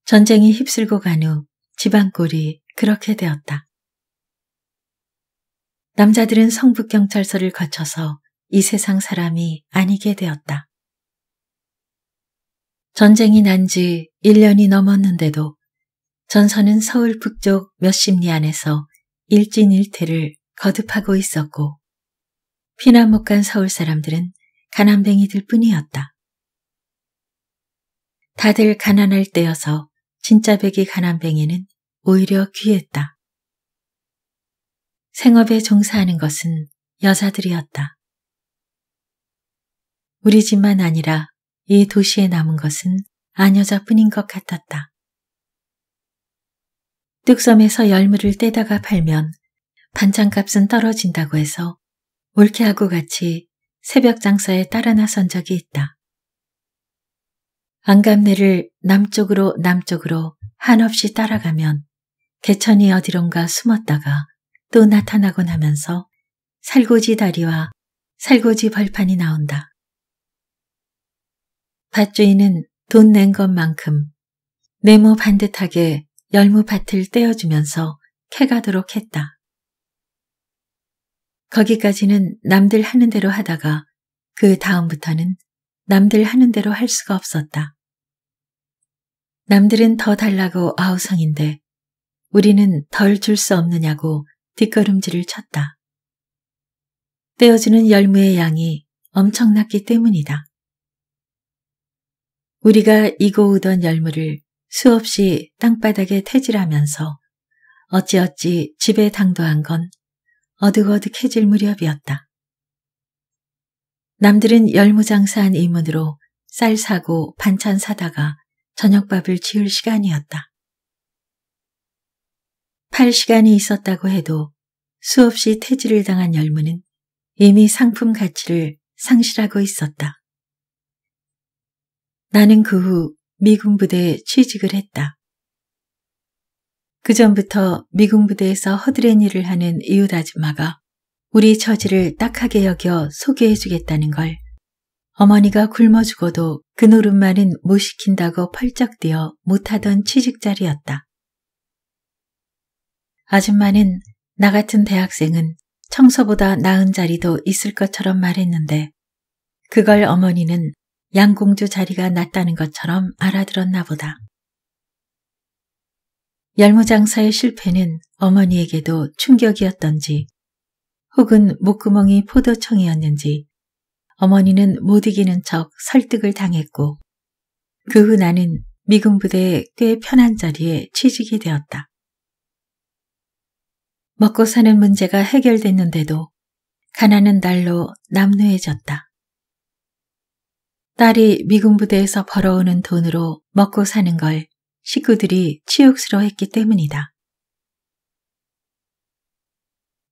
전쟁이 휩쓸고 간 후 지방골이 그렇게 되었다. 남자들은 성북경찰서를 거쳐서 이 세상 사람이 아니게 되었다. 전쟁이 난 지 1년이 넘었는데도 전선은 서울 북쪽 몇 십 리 안에서 일진일퇴를 거듭하고 있었고 피난 못간 서울 사람들은 가난뱅이들 뿐이었다. 다들 가난할 때여서 진짜 백이 가난뱅이는 오히려 귀했다. 생업에 종사하는 것은 여자들이었다. 우리 집만 아니라 이 도시에 남은 것은 아녀자뿐인 것 같았다. 뚝섬에서 열무를 떼다가 팔면 반찬값은 떨어진다고 해서 올케하고 같이 새벽 장사에 따라 나선 적이 있다. 안감내를 남쪽으로 남쪽으로 한없이 따라가면 개천이 어디론가 숨었다가 또 나타나곤 하면서 살고지 다리와 살고지 벌판이 나온다. 밭주인은 돈 낸 것만큼 네모 반듯하게 열무밭을 떼어주면서 캐가도록 했다. 거기까지는 남들 하는 대로 하다가 그 다음부터는 남들 하는 대로 할 수가 없었다. 남들은 더 달라고 아우성인데 우리는 덜 줄 수 없느냐고 뒷걸음질을 쳤다. 떼어주는 열무의 양이 엄청났기 때문이다. 우리가 이고 우던 열무를 수없이 땅바닥에 퇴질하면서 어찌어찌 집에 당도한 건 어득어득해질 무렵이었다. 남들은 열무장사한 이문으로 쌀 사고 반찬 사다가 저녁밥을 지을 시간이었다. 팔시간이 있었다고 해도 수없이 퇴지를 당한 열무는 이미 상품 가치를 상실하고 있었다. 나는 그 후 미군 부대에 취직을 했다. 그 전부터 미군 부대에서 허드렛 일을 하는 이웃 아줌마가 우리 처지를 딱하게 여겨 소개해 주겠다는 걸. 어머니가 굶어 죽어도 그 노릇만은 못 시킨다고 펄쩍 뛰어 못하던 취직자리였다. 아줌마는 나 같은 대학생은 청소보다 나은 자리도 있을 것처럼 말했는데 그걸 어머니는 양공주 자리가 낫다는 것처럼 알아들었나 보다. 얄무장사의 실패는 어머니에게도 충격이었던지 혹은 목구멍이 포도청이었는지 어머니는 못 이기는 척 설득을 당했고 그 후 나는 미군 부대에꽤 편한 자리에 취직이 되었다. 먹고 사는 문제가 해결됐는데도 가난은 날로 남루해졌다. 딸이 미군 부대에서 벌어오는 돈으로 먹고 사는 걸 식구들이 치욕스러워했기 때문이다.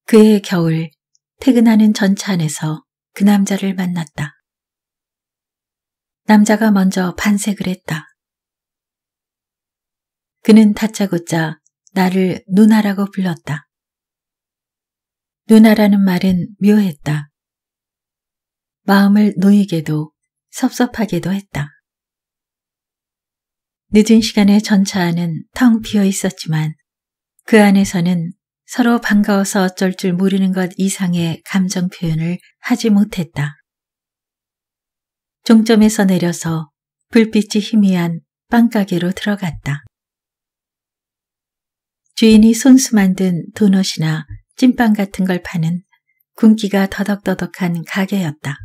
그해 겨울 퇴근하는 전차 안에서 그 남자를 만났다. 남자가 먼저 반색을 했다. 그는 다짜고짜 나를 누나라고 불렀다. 누나라는 말은 묘했다. 마음을 놓이게도 섭섭하게도 했다. 늦은 시간에 전차안은 텅 비어 있었지만 그 안에서는 서로 반가워서 어쩔 줄 모르는 것 이상의 감정 표현을 하지 못했다. 종점에서 내려서 불빛이 희미한 빵가게로 들어갔다. 주인이 손수 만든 도넛이나 찐빵 같은 걸 파는 군기가 더덕더덕한 가게였다.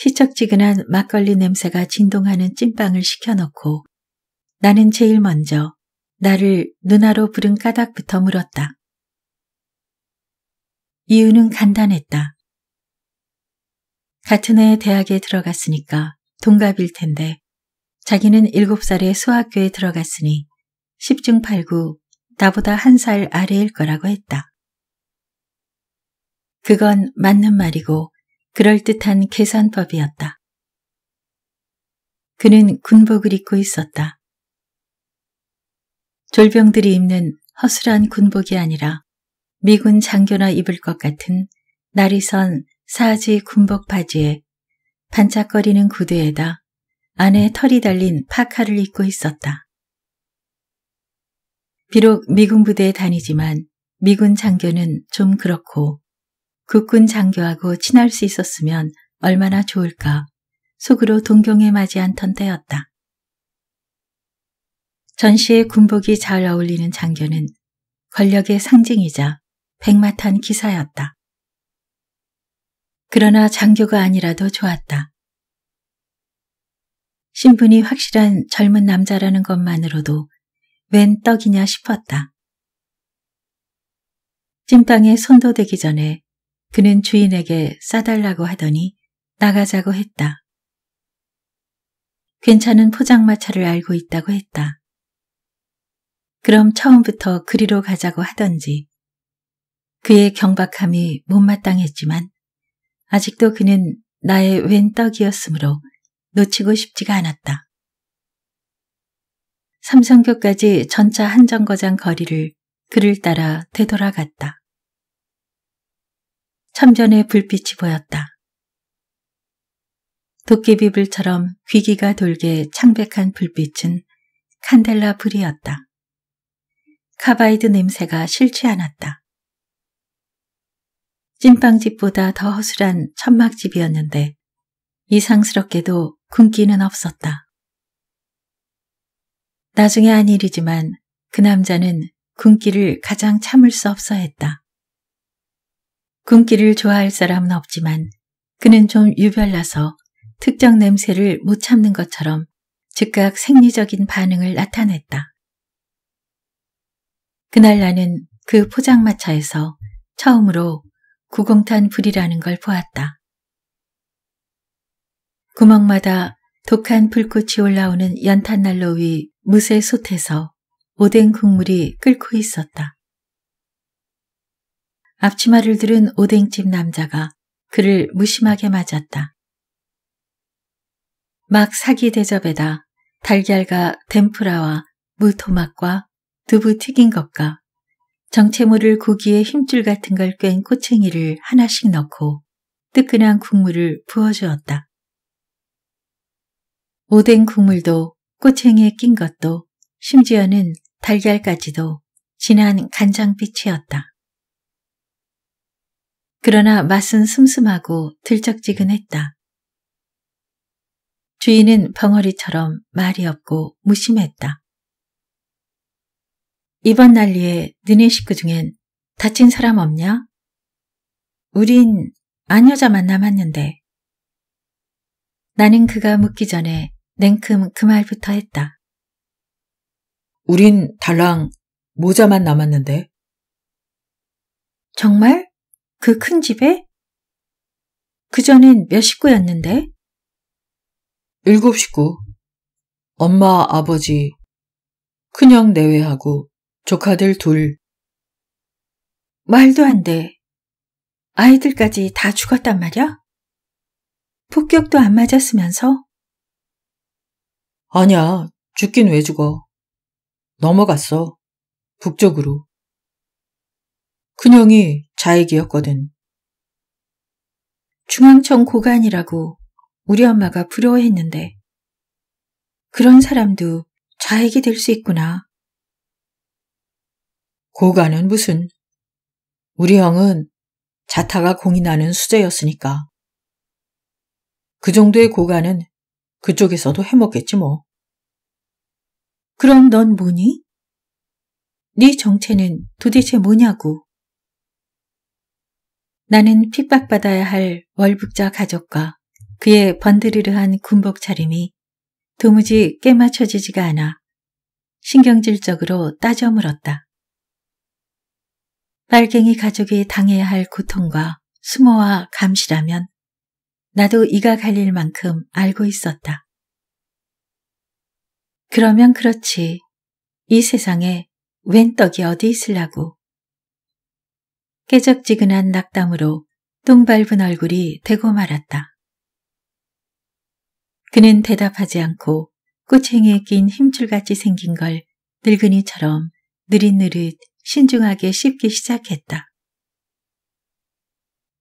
시척지근한 막걸리 냄새가 진동하는 찐빵을 시켜놓고 나는 제일 먼저 나를 누나로 부른 까닭부터 물었다. 이유는 간단했다. 같은 해에 대학에 들어갔으니까 동갑일 텐데 자기는 7살에 수학교에 들어갔으니 10중 8구 나보다 한 살 아래일 거라고 했다. 그건 맞는 말이고 그럴듯한 계산법이었다. 그는 군복을 입고 있었다. 졸병들이 입는 허술한 군복이 아니라 미군 장교나 입을 것 같은 날이 선 사지 군복 바지에 반짝거리는 구두에다 안에 털이 달린 파카를 입고 있었다. 비록 미군 부대에 다니지만 미군 장교는 좀 그렇고 국군 장교하고 친할 수 있었으면 얼마나 좋을까 속으로 동경에 맞이 않던 때였다. 전시의 군복이 잘 어울리는 장교는 권력의 상징이자 백마탄 기사였다. 그러나 장교가 아니라도 좋았다. 신분이 확실한 젊은 남자라는 것만으로도 웬 떡이냐 싶었다. 찜빵에 손도 대기 전에 그는 주인에게 싸달라고 하더니 나가자고 했다. 괜찮은 포장마차를 알고 있다고 했다. 그럼 처음부터 그리로 가자고 하던지. 그의 경박함이 못마땅했지만 아직도 그는 나의 왼 떡이었으므로 놓치고 싶지가 않았다. 삼성교까지 전차 한정거장 거리를 그를 따라 되돌아갔다. 참전의 불빛이 보였다. 도깨비불처럼 귀기가 돌게 창백한 불빛은 칸델라 불이었다. 카바이드 냄새가 싫지 않았다. 찐빵집보다 더 허술한 천막집이었는데 이상스럽게도 군기는 없었다. 나중에 한 일이지만 그 남자는 군기를 가장 참을 수 없어 했다. 굶기를 좋아할 사람은 없지만 그는 좀 유별나서 특정 냄새를 못 참는 것처럼 즉각 생리적인 반응을 나타냈다. 그날 나는 그 포장마차에서 처음으로 구공탄 불이라는 걸 보았다. 구멍마다 독한 불꽃이 올라오는 연탄난로 위 무쇠 솥에서 오뎅 국물이 끓고 있었다. 앞치마를 들은 오뎅집 남자가 그를 무심하게 맞았다. 막 사기 대접에다 달걀과 덴프라와 무토막과 두부 튀긴 것과 정체물을 고기에 힘줄 같은 걸 꿴 꼬챙이를 하나씩 넣고 뜨끈한 국물을 부어주었다. 오뎅 국물도 꼬챙이에 낀 것도 심지어는 달걀까지도 진한 간장빛이었다. 그러나 맛은 슴슴하고 들쩍지근했다. 주인은 벙어리처럼 말이 없고 무심했다. 이번 난리에 너네 식구 중엔 다친 사람 없냐? 우린 아녀자만 남았는데. 나는 그가 묻기 전에 냉큼 그 말부터 했다. 우린 달랑 모자만 남았는데. 정말? 그큰 집에? 그전엔 몇 식구였는데? 일곱 식구. 엄마, 아버지, 큰형 내외하고 조카들 둘. 말도 안 돼. 아이들까지 다 죽었단 말이야? 폭격도 안 맞았으면서? 아니야. 죽긴 왜 죽어. 넘어갔어. 북쪽으로. 근형이 자익이었거든. 중앙청 고관이라고 우리 엄마가 부러워했는데 그런 사람도 자익이 될 수 있구나. 고관은 무슨 우리 형은 자타가 공이 나는 수재였으니까. 그 정도의 고관은 그쪽에서도 해먹겠지 뭐. 그럼 넌 뭐니? 네 정체는 도대체 뭐냐고. 나는 핍박받아야 할 월북자 가족과 그의 번드르르한 군복 차림이 도무지 깨맞춰지지가 않아 신경질적으로 따져 물었다. 빨갱이 가족이 당해야 할 고통과 수모와 감시라면 나도 이가 갈릴 만큼 알고 있었다. 그러면 그렇지. 이 세상에 웬 떡이 어디 있으려고. 깨적지근한 낙담으로 똥밟은 얼굴이 되고 말았다. 그는 대답하지 않고 꼬챙이에 낀 힘줄같이 생긴 걸 늙은이처럼 느릿느릿 신중하게 씹기 시작했다.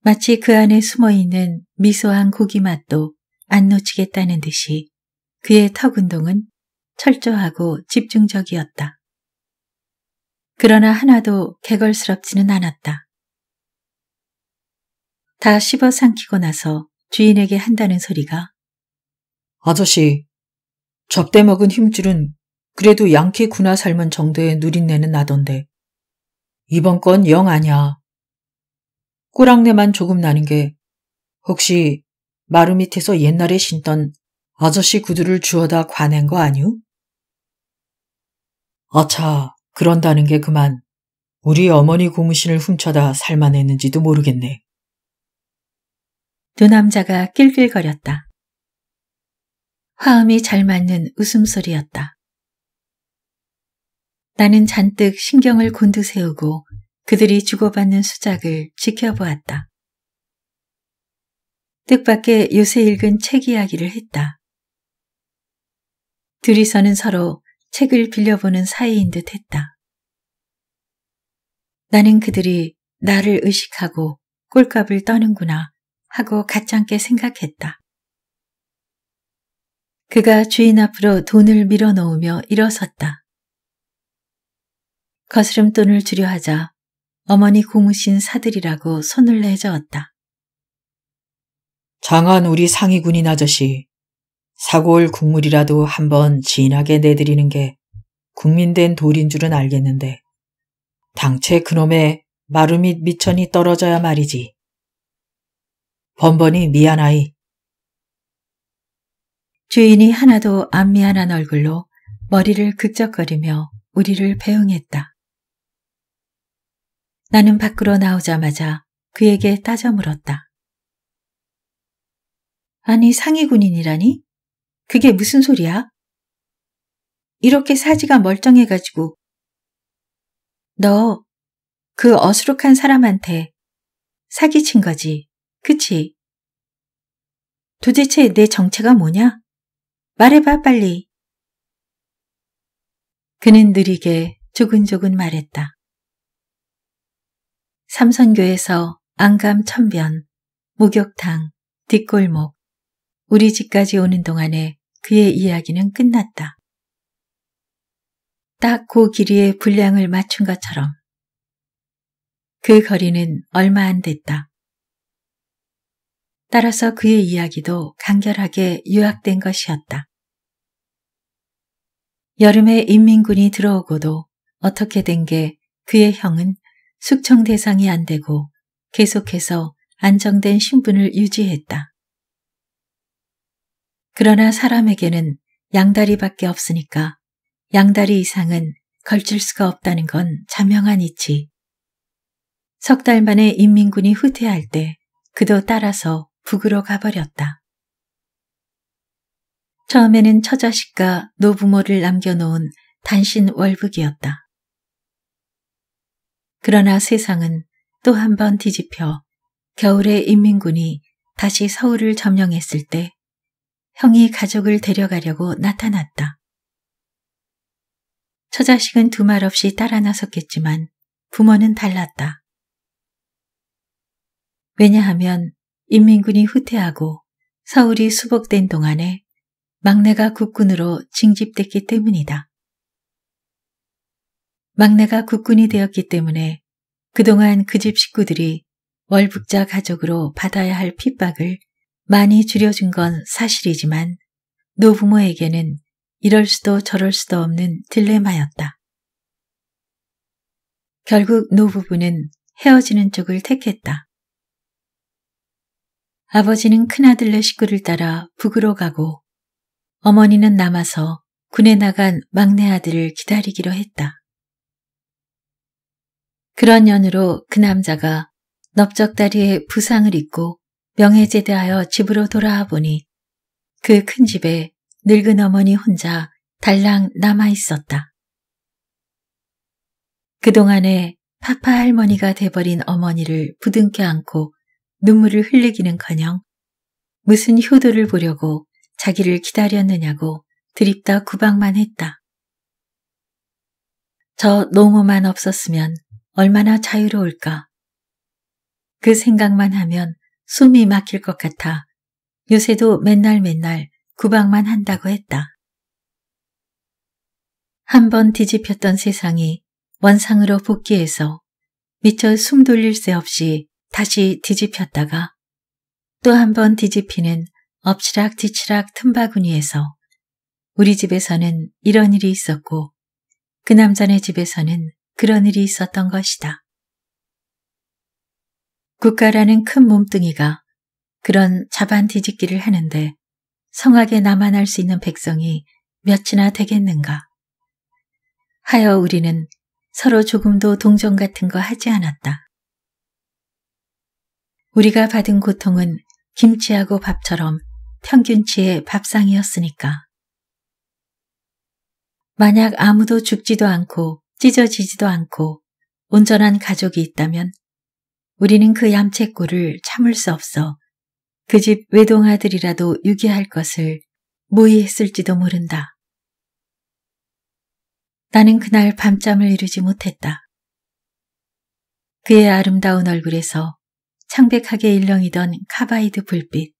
마치 그 안에 숨어있는 미소한 고기 맛도 안 놓치겠다는 듯이 그의 턱 운동은 철저하고 집중적이었다. 그러나 하나도 개걸스럽지는 않았다. 다 씹어 삼키고 나서 주인에게 한다는 소리가 아저씨, 접대 먹은 힘줄은 그래도 양키 군화 삶은 정도의 누린내는 나던데 이번 건 영 아냐. 꼬랑내만 조금 나는 게 혹시 마루 밑에서 옛날에 신던 아저씨 구두를 주워다 과낸 거 아니오? 아차, 그런다는 게 그만. 우리 어머니 고무신을 훔쳐다 살만했는지도 모르겠네. 두 남자가 낄낄거렸다. 화음이 잘 맞는 웃음소리였다. 나는 잔뜩 신경을 곤두세우고 그들이 주고받는 수작을 지켜보았다. 뜻밖의 요새 읽은 책 이야기를 했다. 둘이서는 서로 책을 빌려보는 사이인 듯 했다. 나는 그들이 나를 의식하고 꼴값을 떠는구나 하고 가짜않게 생각했다. 그가 주인 앞으로 돈을 밀어넣으며 일어섰다. 거스름돈을 주려 하자 어머니 고무신 사들이라고 손을 내저었다. 장한 우리 상의군인 아저씨, 사골 국물이라도 한번 진하게 내드리는 게 국민된 도리인 줄은 알겠는데 당최 그놈의 마루 및 미천이 떨어져야 말이지. 번번이 미안하이. 주인이 하나도 안 미안한 얼굴로 머리를 극적거리며 우리를 배웅했다. 나는 밖으로 나오자마자 그에게 따져 물었다. 아니 상위 군인이라니? 그게 무슨 소리야? 이렇게 사지가 멀쩡해가지고 너 그 어수룩한 사람한테 사기친 거지. 그치? 도대체 내 정체가 뭐냐? 말해봐, 빨리. 그는 느리게 조근조근 말했다. 삼선교에서 안감 천변, 목욕탕, 뒷골목, 우리 집까지 오는 동안에 그의 이야기는 끝났다. 딱 그 길이의 분량을 맞춘 것처럼. 그 거리는 얼마 안 됐다. 따라서 그의 이야기도 간결하게 요약된 것이었다. 여름에 인민군이 들어오고도 어떻게 된 게 그의 형은 숙청 대상이 안 되고 계속해서 안정된 신분을 유지했다. 그러나 사람에게는 양다리밖에 없으니까 양다리 이상은 걸칠 수가 없다는 건 자명한 이치. 석달 만에 인민군이 후퇴할 때 그도 따라서 북으로 가버렸다. 처음에는 처자식과 노부모를 남겨놓은 단신 월북이었다. 그러나 세상은 또 한 번 뒤집혀 겨울에 인민군이 다시 서울을 점령했을 때 형이 가족을 데려가려고 나타났다. 처자식은 두 말 없이 따라 나섰겠지만 부모는 달랐다. 왜냐하면 인민군이 후퇴하고 서울이 수복된 동안에 막내가 국군으로 징집됐기 때문이다. 막내가 국군이 되었기 때문에 그동안 그 집 식구들이 월북자 가족으로 받아야 할 핍박을 많이 줄여준 건 사실이지만 노부모에게는 이럴 수도 저럴 수도 없는 딜레마였다. 결국 노부부는 헤어지는 쪽을 택했다. 아버지는 큰아들네 식구를 따라 북으로 가고 어머니는 남아서 군에 나간 막내 아들을 기다리기로 했다. 그런 연으로 그 남자가 넓적다리에 부상을 입고 명예제대하여 집으로 돌아와 보니 그 큰 집에 늙은 어머니 혼자 달랑 남아 있었다. 그동안에 파파 할머니가 돼버린 어머니를 부둥켜 안고 눈물을 흘리기는커녕 무슨 효도를 보려고 자기를 기다렸느냐고 드립다 구박만 했다. 저 노모만 없었으면 얼마나 자유로울까. 그 생각만 하면 숨이 막힐 것 같아 요새도 맨날 맨날 구박만 한다고 했다. 한번 뒤집혔던 세상이 원상으로 복귀해서 미처 숨 돌릴 새 없이 다시 뒤집혔다가 또 한 번 뒤집히는 엎치락뒤치락 틈바구니에서 우리 집에서는 이런 일이 있었고 그 남자네 집에서는 그런 일이 있었던 것이다. 국가라는 큰 몸뚱이가 그런 자반 뒤집기를 하는데 성악에 남아날 수 있는 백성이 몇이나 되겠는가. 하여 우리는 서로 조금도 동정 같은 거 하지 않았다. 우리가 받은 고통은 김치하고 밥처럼 평균치의 밥상이었으니까. 만약 아무도 죽지도 않고 찢어지지도 않고 온전한 가족이 있다면 우리는 그 얌체꼴을 참을 수 없어 그 집 외동아들이라도 유기할 것을 모의했을지도 모른다. 나는 그날 밤잠을 이루지 못했다. 그의 아름다운 얼굴에서 창백하게 일렁이던 카바이드 불빛.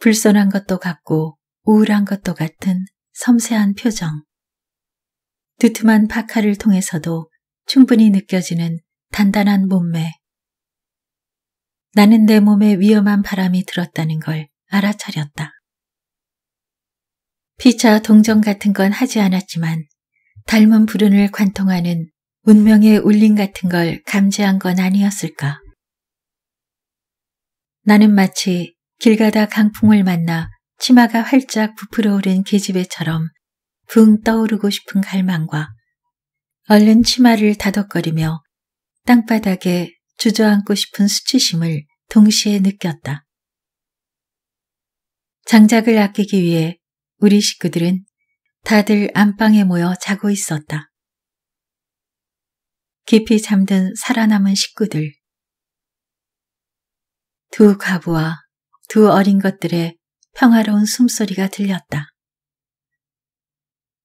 불손한 것도 같고 우울한 것도 같은 섬세한 표정. 두툼한 파카를 통해서도 충분히 느껴지는 단단한 몸매. 나는 내 몸에 위험한 바람이 들었다는 걸 알아차렸다. 피차 동정 같은 건 하지 않았지만 닮은 불운을 관통하는 운명의 울림 같은 걸 감지한 건 아니었을까. 나는 마치 길 가다 강풍을 만나 치마가 활짝 부풀어 오른 계집애처럼 붕 떠오르고 싶은 갈망과 얼른 치마를 다독거리며 땅바닥에 주저앉고 싶은 수치심을 동시에 느꼈다. 장작을 아끼기 위해 우리 식구들은 다들 안방에 모여 자고 있었다. 깊이 잠든 살아남은 식구들. 두 가부와 두 어린 것들의 평화로운 숨소리가 들렸다.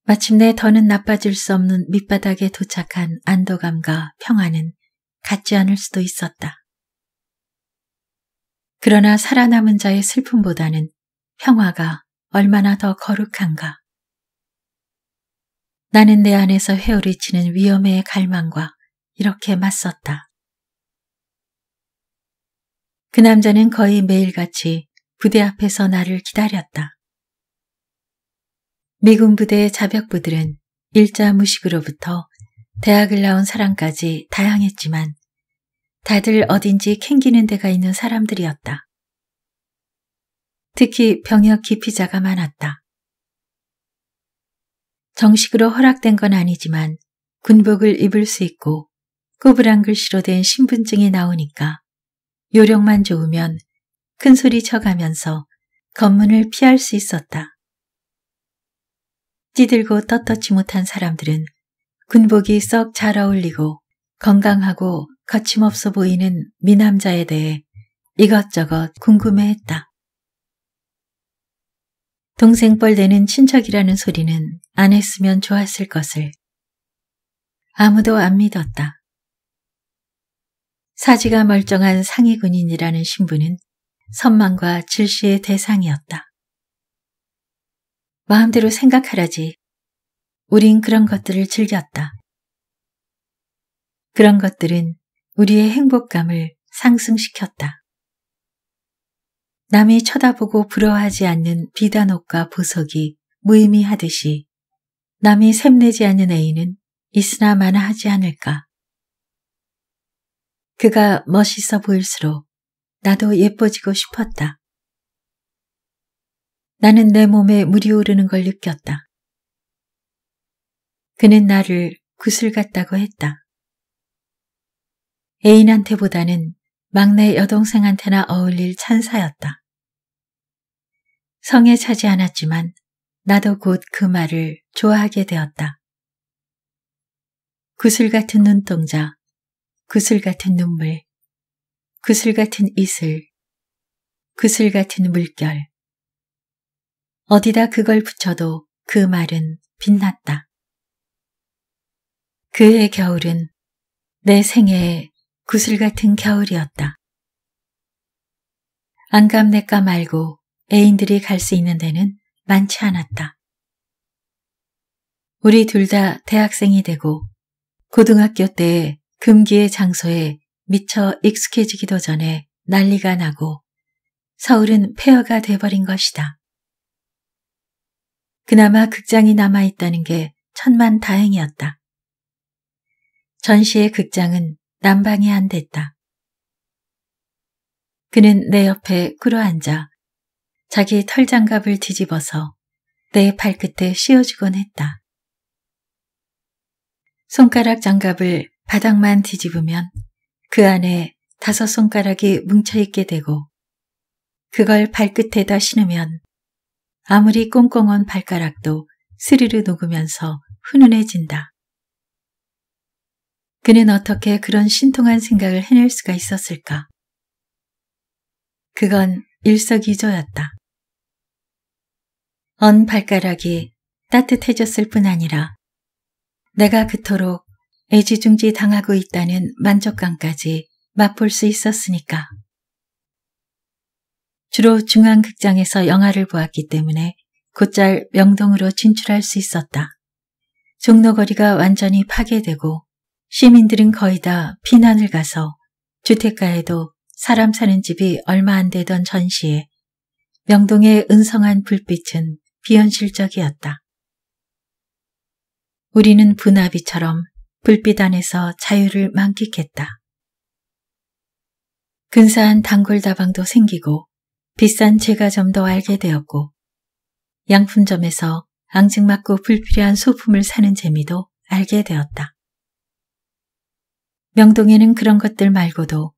마침내 더는 나빠질 수 없는 밑바닥에 도착한 안도감과 평화는 같지 않을 수도 있었다. 그러나 살아남은 자의 슬픔보다는 평화가 얼마나 더 거룩한가. 나는 내 안에서 회오리치는 위험의 갈망과 이렇게 맞섰다. 그 남자는 거의 매일같이 부대 앞에서 나를 기다렸다. 미군 부대의 자벽부들은 일자 무식으로부터 대학을 나온 사람까지 다양했지만 다들 어딘지 캥기는 데가 있는 사람들이었다. 특히 병역 기피자가 많았다. 정식으로 허락된 건 아니지만 군복을 입을 수 있고 꼬부랑 글씨로 된 신분증이 나오니까 요령만 좋으면 큰 소리 쳐가면서 검문을 피할 수 있었다. 찌들고 떳떳지 못한 사람들은 군복이 썩 잘 어울리고 건강하고 거침없어 보이는 미남자에 대해 이것저것 궁금해했다. 동생 뻘대는 친척이라는 소리는 안 했으면 좋았을 것을 아무도 안 믿었다. 사지가 멀쩡한 상위 군인이라는 신분은 선망과 질시의 대상이었다. 마음대로 생각하라지. 우린 그런 것들을 즐겼다. 그런 것들은 우리의 행복감을 상승시켰다. 남이 쳐다보고 부러워하지 않는 비단옷과 보석이 무의미하듯이 남이 샘내지 않는 애인은 있으나 마나 하지 않을까. 그가 멋있어 보일수록 나도 예뻐지고 싶었다. 나는 내 몸에 물이 오르는 걸 느꼈다. 그는 나를 구슬 같다고 했다. 애인한테보다는 막내 여동생한테나 어울릴 찬사였다. 성에 차지 않았지만 나도 곧 그 말을 좋아하게 되었다. 구슬 같은 눈동자, 그슬 같은 눈물, 그슬 같은 이슬, 그슬 같은 물결. 어디다 그걸 붙여도 그 말은 빛났다. 그해 겨울은 내 생애의 구슬 같은 겨울이었다. 안감내과 말고 애인들이 갈 수 있는 데는 많지 않았다. 우리 둘 다 대학생이 되고 고등학교 때 금기의 장소에 미처 익숙해지기도 전에 난리가 나고 서울은 폐허가 돼버린 것이다. 그나마 극장이 남아있다는 게 천만 다행이었다. 전시의 극장은 난방이 안 됐다. 그는 내 옆에 꿇어앉아 자기 털장갑을 뒤집어서 내 발끝에 씌워주곤 했다. 손가락 장갑을 바닥만 뒤집으면 그 안에 다섯 손가락이 뭉쳐있게 되고 그걸 발끝에다 신으면 아무리 꽁꽁한 발가락도 스르르 녹으면서 훈훈해진다. 그는 어떻게 그런 신통한 생각을 해낼 수가 있었을까? 그건 일석이조였다. 언 발가락이 따뜻해졌을 뿐 아니라 내가 그토록 애지중지 당하고 있다는 만족감까지 맛볼 수 있었으니까. 주로 중앙극장에서 영화를 보았기 때문에 곧잘 명동으로 진출할 수 있었다. 종로거리가 완전히 파괴되고 시민들은 거의 다 피난을 가서 주택가에도 사람 사는 집이 얼마 안 되던 전시에 명동의 은성한 불빛은 비현실적이었다. 우리는 분화비처럼 불빛 안에서 자유를 만끽했다. 근사한 단골 다방도 생기고 비싼 제과점도 알게 되었고 양품점에서 앙증맞고 불필요한 소품을 사는 재미도 알게 되었다. 명동에는 그런 것들 말고도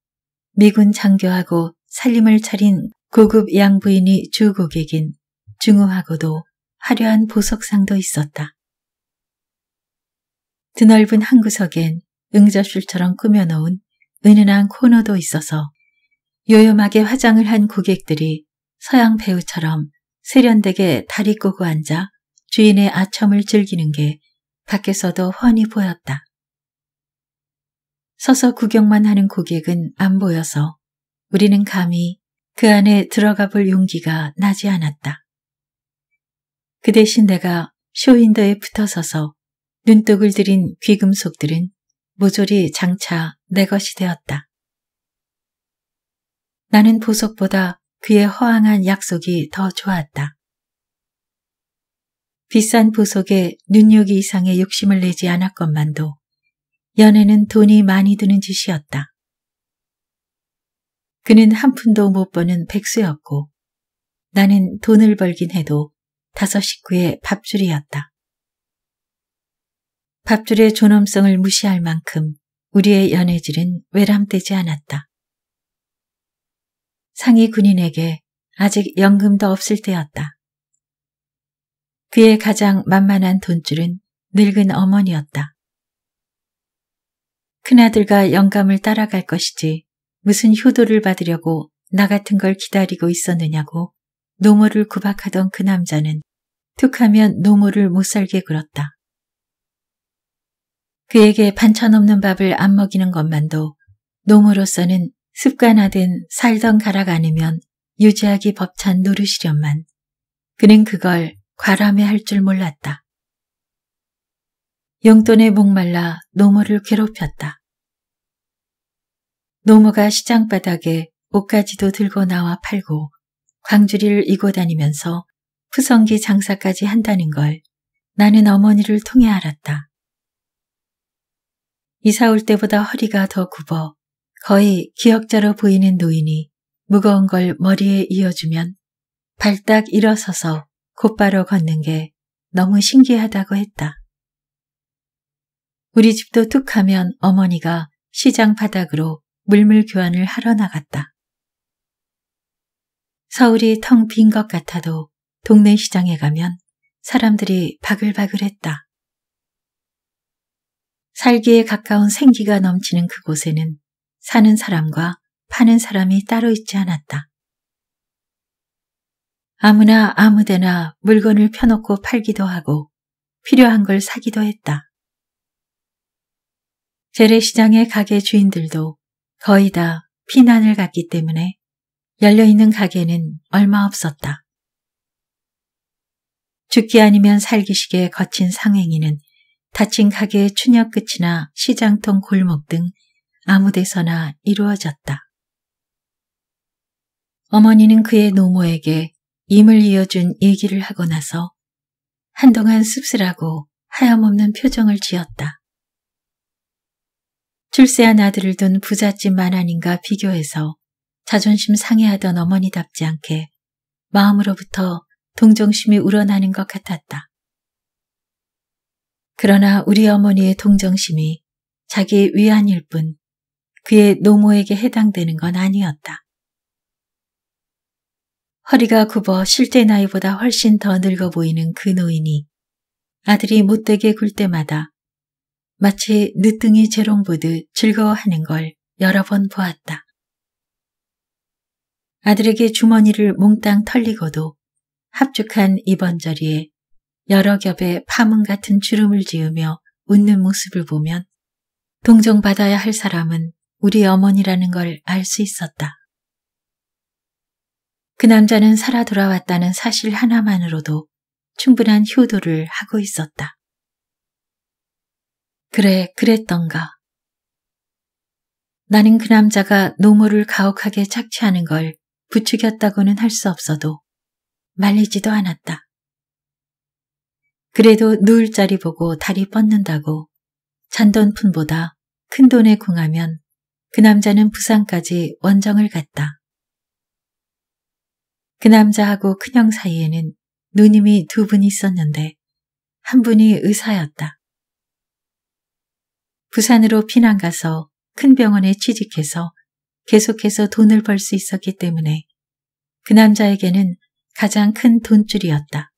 미군 장교하고 살림을 차린 고급 양부인이 주 고객인 중후하고도 화려한 보석상도 있었다. 드넓은 한 구석엔 응접실처럼 꾸며놓은 은은한 코너도 있어서 요염하게 화장을 한 고객들이 서양 배우처럼 세련되게 다리 꼬고 앉아 주인의 아첨을 즐기는 게 밖에서도 훤히 보였다. 서서 구경만 하는 고객은 안 보여서 우리는 감히 그 안에 들어가 볼 용기가 나지 않았다. 그 대신 내가 쇼윈더에 붙어서서 눈독을 들인 귀금속들은 모조리 장차 내 것이 되었다. 나는 보석보다 그의 허황한 약속이 더 좋았다. 비싼 보석에 눈요기 이상의 욕심을 내지 않았건만도 연애는 돈이 많이 드는 짓이었다. 그는 한 푼도 못 버는 백수였고 나는 돈을 벌긴 해도 다섯 식구의 밥줄이었다. 밥줄의 존엄성을 무시할 만큼 우리의 연애질은 외람되지 않았다. 상위 군인에게 아직 연금도 없을 때였다. 그의 가장 만만한 돈줄은 늙은 어머니였다. 큰아들과 영감을 따라갈 것이지 무슨 효도를 받으려고 나 같은 걸 기다리고 있었느냐고 노모를 구박하던 그 남자는 툭하면 노모를 못 살게 굴었다. 그에게 반찬 없는 밥을 안 먹이는 것만도 농으로서는 습관화된 살던 가락 아니면 유지하기 법찬 노릇이련만 그는 그걸 과람해할 줄 몰랐다. 용돈에 목말라 노모를 괴롭혔다. 노모가 시장바닥에 옷까지도 들고 나와 팔고 광주리를 이고 다니면서 푸성기 장사까지 한다는 걸 나는 어머니를 통해 알았다. 이사 올 때보다 허리가 더 굽어 거의 기억자로 보이는 노인이 무거운 걸 머리에 이어주면 발딱 일어서서 곧바로 걷는 게 너무 신기하다고 했다. 우리 집도 툭 하면 어머니가 시장 바닥으로 물물 교환을 하러 나갔다. 서울이 텅 빈 것 같아도 동네 시장에 가면 사람들이 바글바글했다. 살기에 가까운 생기가 넘치는 그곳에는 사는 사람과 파는 사람이 따로 있지 않았다. 아무나 아무데나 물건을 펴놓고 팔기도 하고 필요한 걸 사기도 했다. 재래시장의 가게 주인들도 거의 다 피난을 갔기 때문에 열려있는 가게는 얼마 없었다. 죽기 아니면 살기식의 거친 상행위는 다친 가게의 추녀 끝이나 시장통 골목 등 아무 데서나 이루어졌다. 어머니는 그의 노모에게 임을 이어준 얘기를 하고 나서 한동안 씁쓸하고 하염없는 표정을 지었다. 출세한 아들을 둔 부잣집 만한인과 비교해서 자존심 상해하던 어머니답지 않게 마음으로부터 동정심이 우러나는 것 같았다. 그러나 우리 어머니의 동정심이 자기 위안일 뿐 그의 노모에게 해당되는 건 아니었다. 허리가 굽어 실제 나이보다 훨씬 더 늙어 보이는 그 노인이 아들이 못되게 굴 때마다 마치 늦둥이 재롱 보듯 즐거워하는 걸 여러 번 보았다. 아들에게 주머니를 몽땅 털리고도 합죽한 이번 자리에 여러 겹의 파문 같은 주름을 지으며 웃는 모습을 보면 동정받아야 할 사람은 우리 어머니라는 걸 알 수 있었다. 그 남자는 살아 돌아왔다는 사실 하나만으로도 충분한 효도를 하고 있었다. 그래, 그랬던가. 나는 그 남자가 노모를 가혹하게 착취하는 걸 부추겼다고는 할 수 없어도 말리지도 않았다. 그래도 누울 자리 보고 다리 뻗는다고 잔돈 푼보다 큰 돈에 궁하면 그 남자는 부산까지 원정을 갔다. 그 남자하고 큰형 사이에는 누님이 두 분이 있었는데 한 분이 의사였다. 부산으로 피난 가서 큰 병원에 취직해서 계속해서 돈을 벌 수 있었기 때문에 그 남자에게는 가장 큰 돈줄이었다.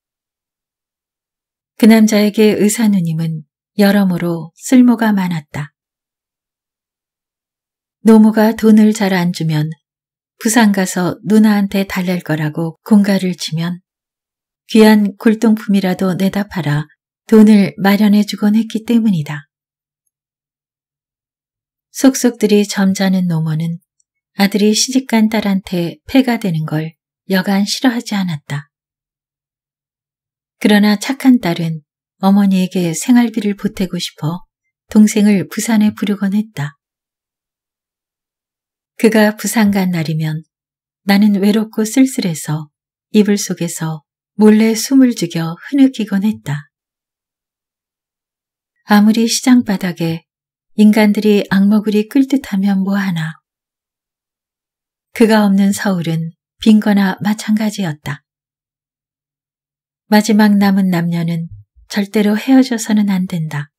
그 남자에게 의사 누님은 여러모로 쓸모가 많았다. 노모가 돈을 잘 안 주면 부산 가서 누나한테 달랠 거라고 공갈을 치면 귀한 굴동품이라도 내다 팔아 돈을 마련해 주곤 했기 때문이다. 속속들이 점잖은 노모는 아들이 시집간 딸한테 폐가 되는 걸 여간 싫어하지 않았다. 그러나 착한 딸은 어머니에게 생활비를 보태고 싶어 동생을 부산에 부르곤 했다. 그가 부산 간 날이면 나는 외롭고 쓸쓸해서 이불 속에서 몰래 숨을 죽여 흐느끼곤 했다. 아무리 시장 바닥에 인간들이 악먹으리 끌듯하면 뭐하나. 그가 없는 서울은 빈거나 마찬가지였다. 마지막 남은 남녀는 절대로 헤어져서는 안 된다.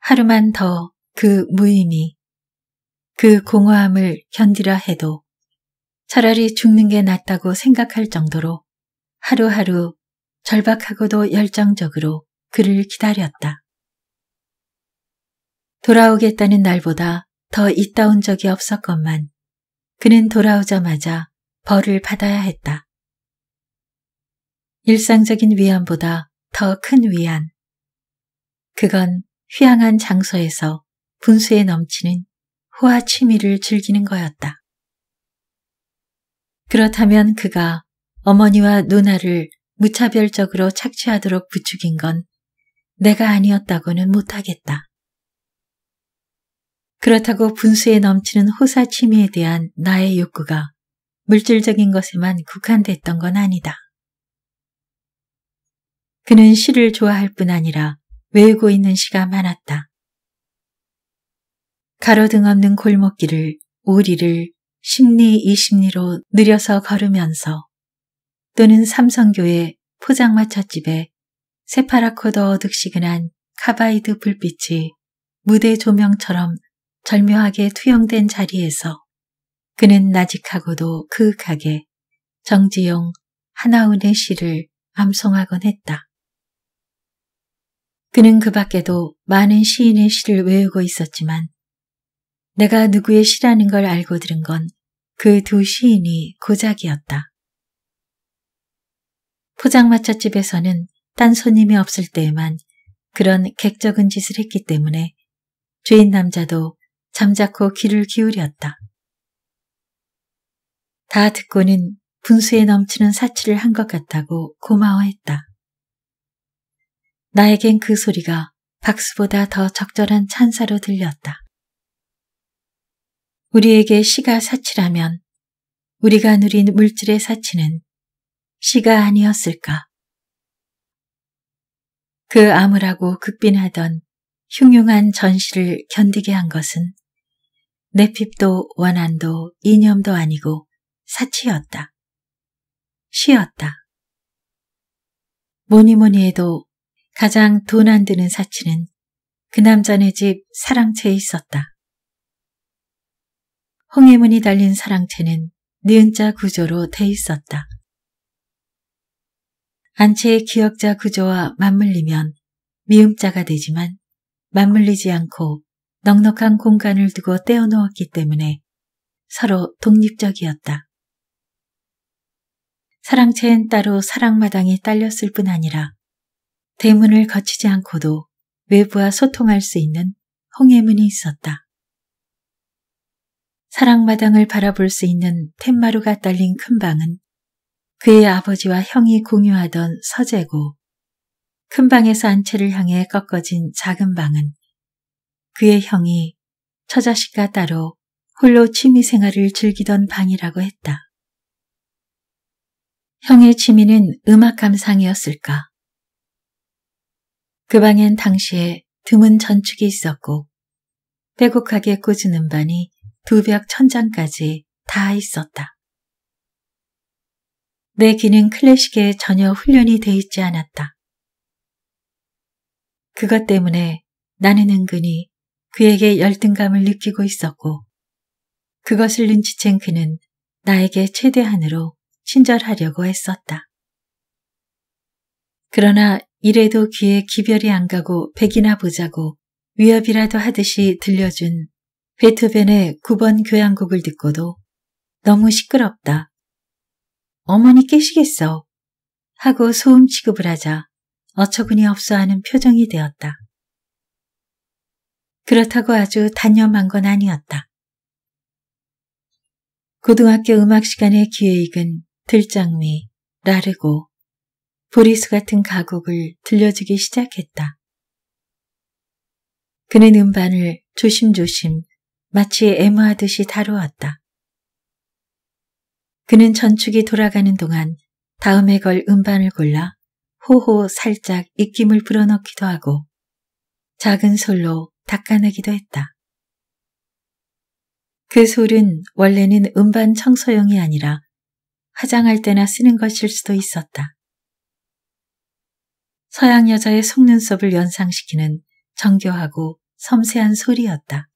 하루만 더 그 무의미, 그 공허함을 견디라 해도 차라리 죽는 게 낫다고 생각할 정도로 하루하루 절박하고도 열정적으로 그를 기다렸다. 돌아오겠다는 날보다 더 이따운 적이 없었건만 그는 돌아오자마자 벌을 받아야 했다. 일상적인 위안보다 더 큰 위안. 그건 휘황한 장소에서 분수에 넘치는 호화 취미를 즐기는 거였다. 그렇다면 그가 어머니와 누나를 무차별적으로 착취하도록 부추긴 건 내가 아니었다고는 못하겠다. 그렇다고 분수에 넘치는 호사 취미에 대한 나의 욕구가 물질적인 것에만 국한됐던 건 아니다. 그는 시를 좋아할 뿐 아니라 외우고 있는 시가 많았다. 가로등 없는 골목길을 오리를 십리 이십리로 느려서 걸으면서 또는 삼성교의 포장마차집에 새파랗고도 어둑시근한 카바이드 불빛이 무대 조명처럼 절묘하게 투영된 자리에서 그는 나직하고도 그윽하게 정지용 하나운의 시를 암송하곤 했다. 그는 그 밖에도 많은 시인의 시를 외우고 있었지만 내가 누구의 시라는 걸 알고 들은 건 그 두 시인이 고작이었다. 포장마차집에서는 딴 손님이 없을 때에만 그런 객적은 짓을 했기 때문에 주인 남자도 잠자코 귀를 기울였다. 다 듣고는 분수에 넘치는 사치를 한 것 같다고 고마워했다. 나에겐 그 소리가 박수보다 더 적절한 찬사로 들렸다. 우리에게 시가 사치라면 우리가 누린 물질의 사치는 시가 아니었을까? 그 암울하고 극빈하던 흉흉한 전시를 견디게 한 것은 내핍도 원한도 이념도 아니고 사치였다. 시였다. 뭐니뭐니 뭐니 해도 가장 돈 안 드는 사치는 그 남자네 집 사랑채에 있었다. 홍해문이 달린 사랑채는 니은자 구조로 돼 있었다. 안채의 기억자 구조와 맞물리면 미음자가 되지만 맞물리지 않고 넉넉한 공간을 두고 떼어놓았기 때문에 서로 독립적이었다. 사랑채엔 따로 사랑마당이 딸렸을 뿐 아니라 대문을 거치지 않고도 외부와 소통할 수 있는 홍해문이 있었다. 사랑마당을 바라볼 수 있는 팻마루가 딸린 큰 방은 그의 아버지와 형이 공유하던 서재고 큰 방에서 안채를 향해 꺾어진 작은 방은 그의 형이 처자식과 따로 홀로 취미생활을 즐기던 방이라고 했다. 형의 취미는 음악 감상이었을까? 그 방엔 당시에 드문 전축이 있었고 빼곡하게 꽂은 음반이 두 벽 천장까지 다 있었다. 내 귀는 클래식에 전혀 훈련이 돼 있지 않았다. 그것 때문에 나는 은근히 그에게 열등감을 느끼고 있었고 그것을 눈치챈 그는 나에게 최대한으로 친절하려고 했었다. 그러나 이래도 귀에 기별이 안 가고 백이나 보자고 위협이라도 하듯이 들려준 베토벤의 9번 교향곡을 듣고도 너무 시끄럽다. 어머니 깨시겠어. 하고 소음 취급을 하자 어처구니 없어 하는 표정이 되었다. 그렇다고 아주 단념한 건 아니었다. 고등학교 음악 시간에 귀에 익은 들장미, 라르고, 보리수 같은 가곡을 들려주기 시작했다. 그는 음반을 조심조심 마치 애무하듯이 다루었다. 그는 전축이 돌아가는 동안 다음에 걸 음반을 골라 호호 살짝 입김을 불어넣기도 하고 작은 솔로 닦아내기도 했다. 그 솔은 원래는 음반 청소용이 아니라 화장할 때나 쓰는 것일 수도 있었다. 서양 여자의 속눈썹을 연상시키는 정교하고 섬세한 소리였다.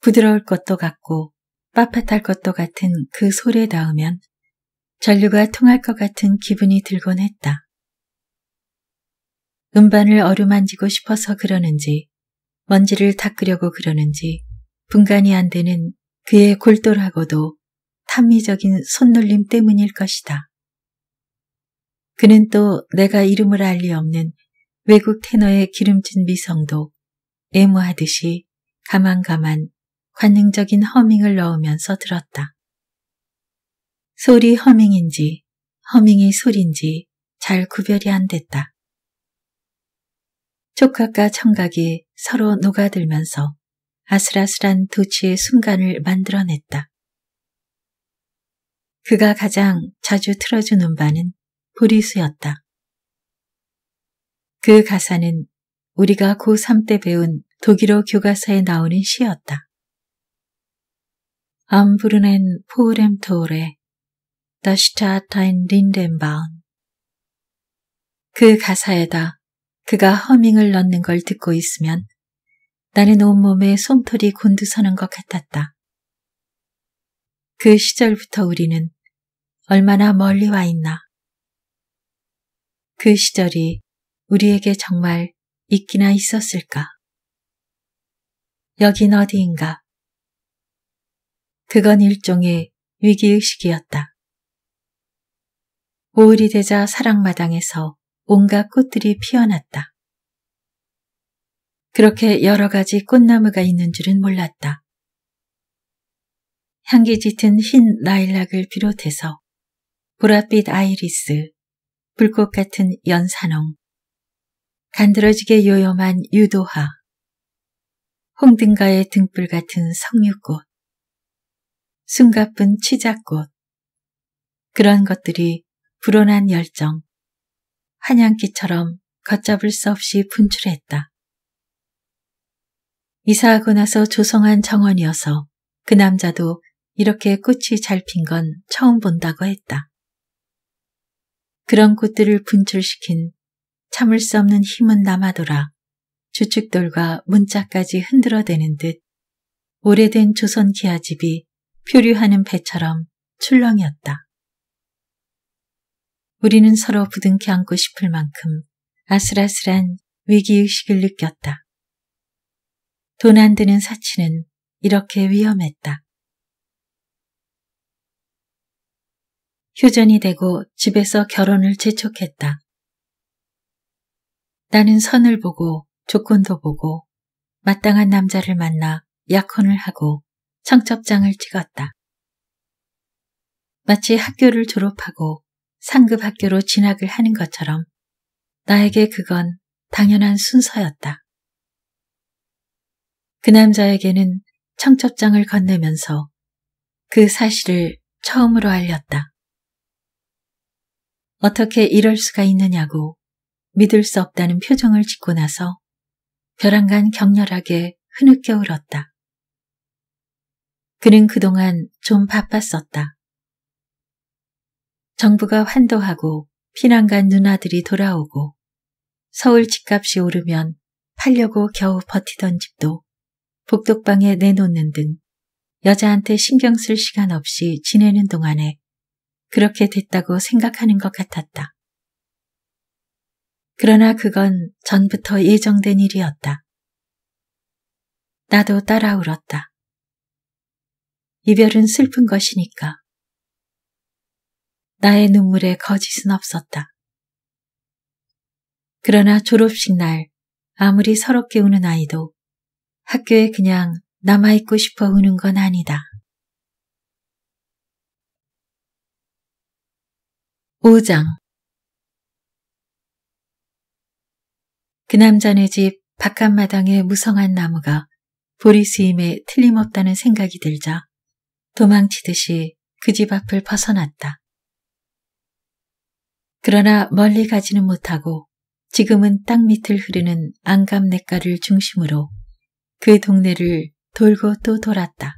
부드러울 것도 같고 빳빳할 것도 같은 그 소리에 닿으면 전류가 통할 것 같은 기분이 들곤 했다. 음반을 어루만지고 싶어서 그러는지 먼지를 닦으려고 그러는지 분간이 안 되는 그의 골똘하고도 탐미적인 손놀림 때문일 것이다. 그는 또 내가 이름을 알리 없는 외국 테너의 기름진 미성도 애무하듯이 가만가만 관능적인 허밍을 넣으면서 들었다. 소리 허밍인지 허밍이 소린지 잘 구별이 안 됐다. 촉각과 청각이 서로 녹아들면서 아슬아슬한 도치의 순간을 만들어냈다. 그가 가장 자주 틀어주는 바는 브리스였다. 그 가사는 우리가 고3 때 배운 독일어 교과서에 나오는 시였다. 암부르넨 포렘 토레 다시타타인 린덴바운 그 가사에다 그가 허밍을 넣는 걸 듣고 있으면 나는 온몸에 솜털이 곤두서는 것 같았다. 그 시절부터 우리는 얼마나 멀리 와 있나 그 시절이 우리에게 정말 있기나 있었을까? 여긴 어디인가? 그건 일종의 위기의식이었다. 오을이 되자 사랑마당에서 온갖 꽃들이 피어났다. 그렇게 여러 가지 꽃나무가 있는 줄은 몰랐다. 향기 짙은 흰 라일락을 비롯해서 보랏빛 아이리스, 불꽃 같은 연산홍, 간드러지게 요염한 유도화, 홍등가의 등불 같은 석류꽃, 숨가쁜 치자꽃, 그런 것들이 불어난 열정, 한양기처럼 걷잡을 수 없이 분출했다. 이사하고 나서 조성한 정원이어서 그 남자도 이렇게 꽃이 잘 핀 건 처음 본다고 했다. 그런 꽃들을 분출시킨 참을 수 없는 힘은 남아돌아 주축돌과 문자까지 흔들어대는 듯 오래된 조선 기아집이 표류하는 배처럼 출렁이었다. 우리는 서로 부둥켜 안고 싶을 만큼 아슬아슬한 위기의식을 느꼈다. 돈 안 드는 사치는 이렇게 위험했다. 휴전이 되고 집에서 결혼을 재촉했다. 나는 선을 보고 조건도 보고 마땅한 남자를 만나 약혼을 하고 청첩장을 찍었다. 마치 학교를 졸업하고 상급 학교로 진학을 하는 것처럼 나에게 그건 당연한 순서였다. 그 남자에게는 청첩장을 건네면서 그 사실을 처음으로 알렸다. 어떻게 이럴 수가 있느냐고 믿을 수 없다는 표정을 짓고 나서 벼랑간 격렬하게 흐느껴 울었다. 그는 그동안 좀 바빴었다. 정부가 환도하고 피난간 누나들이 돌아오고 서울 집값이 오르면 팔려고 겨우 버티던 집도 복독방에 내놓는 등 여자한테 신경 쓸 시간 없이 지내는 동안에 그렇게 됐다고 생각하는 것 같았다. 그러나 그건 전부터 예정된 일이었다. 나도 따라 울었다. 이별은 슬픈 것이니까. 나의 눈물에 거짓은 없었다. 그러나 졸업식 날 아무리 서럽게 우는 아이도 학교에 그냥 남아있고 싶어 우는 건 아니다. 5장 그 남자네 집 바깥마당의 무성한 나무가 보리스임에 틀림없다는 생각이 들자 도망치듯이 그 집 앞을 벗어났다. 그러나 멀리 가지는 못하고 지금은 땅 밑을 흐르는 안감냇가를 중심으로 그 동네를 돌고 또 돌았다.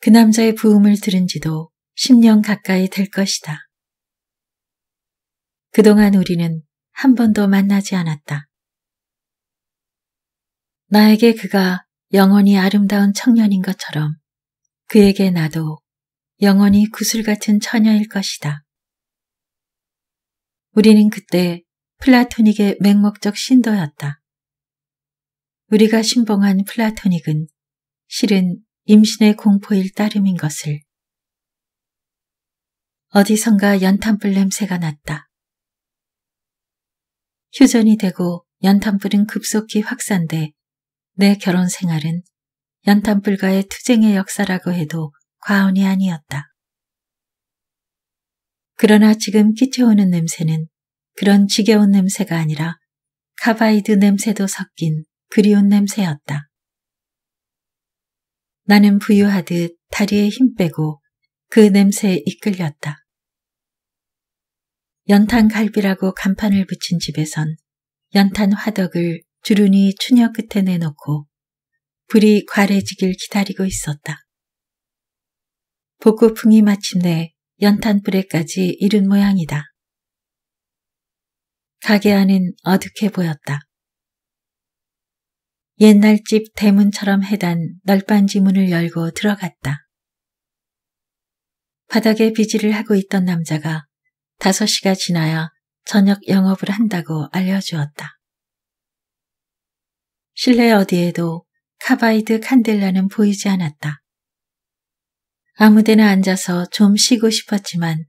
그 남자의 부음을 들은 지도 10년 가까이 될 것이다. 그동안 우리는 한 번도 만나지 않았다. 나에게 그가 영원히 아름다운 청년인 것처럼 그에게 나도 영원히 구슬 같은 처녀일 것이다. 우리는 그때 플라토닉의 맹목적 신도였다. 우리가 신봉한 플라토닉은 실은 임신의 공포일 따름인 것을 어디선가 연탄불 냄새가 났다. 휴전이 되고 연탄불은 급속히 확산돼 내 결혼 생활은 연탄불과의 투쟁의 역사라고 해도 과언이 아니었다. 그러나 지금 끼쳐오는 냄새는 그런 지겨운 냄새가 아니라 카바이드 냄새도 섞인 그리운 냄새였다. 나는 부유하듯 다리에 힘 빼고 그 냄새에 이끌렸다. 연탄 갈비라고 간판을 붙인 집에선 연탄 화덕을 주 l u 이 추녀 끝에 내놓고 불이 과래지길 기다리고 있었다. 복고풍이 마침내 연탄불에까지 이른 모양이다. 가게 안은 어둑해 보였다. 옛날 집 대문처럼 해단 널빤지 문을 열고 들어갔다. 바닥에 비지를 하고 있던 남자가 5 시가 지나야 저녁 영업을 한다고 알려주었다. 실내 어디에도 카바이드 칸델라는 보이지 않았다. 아무데나 앉아서 좀 쉬고 싶었지만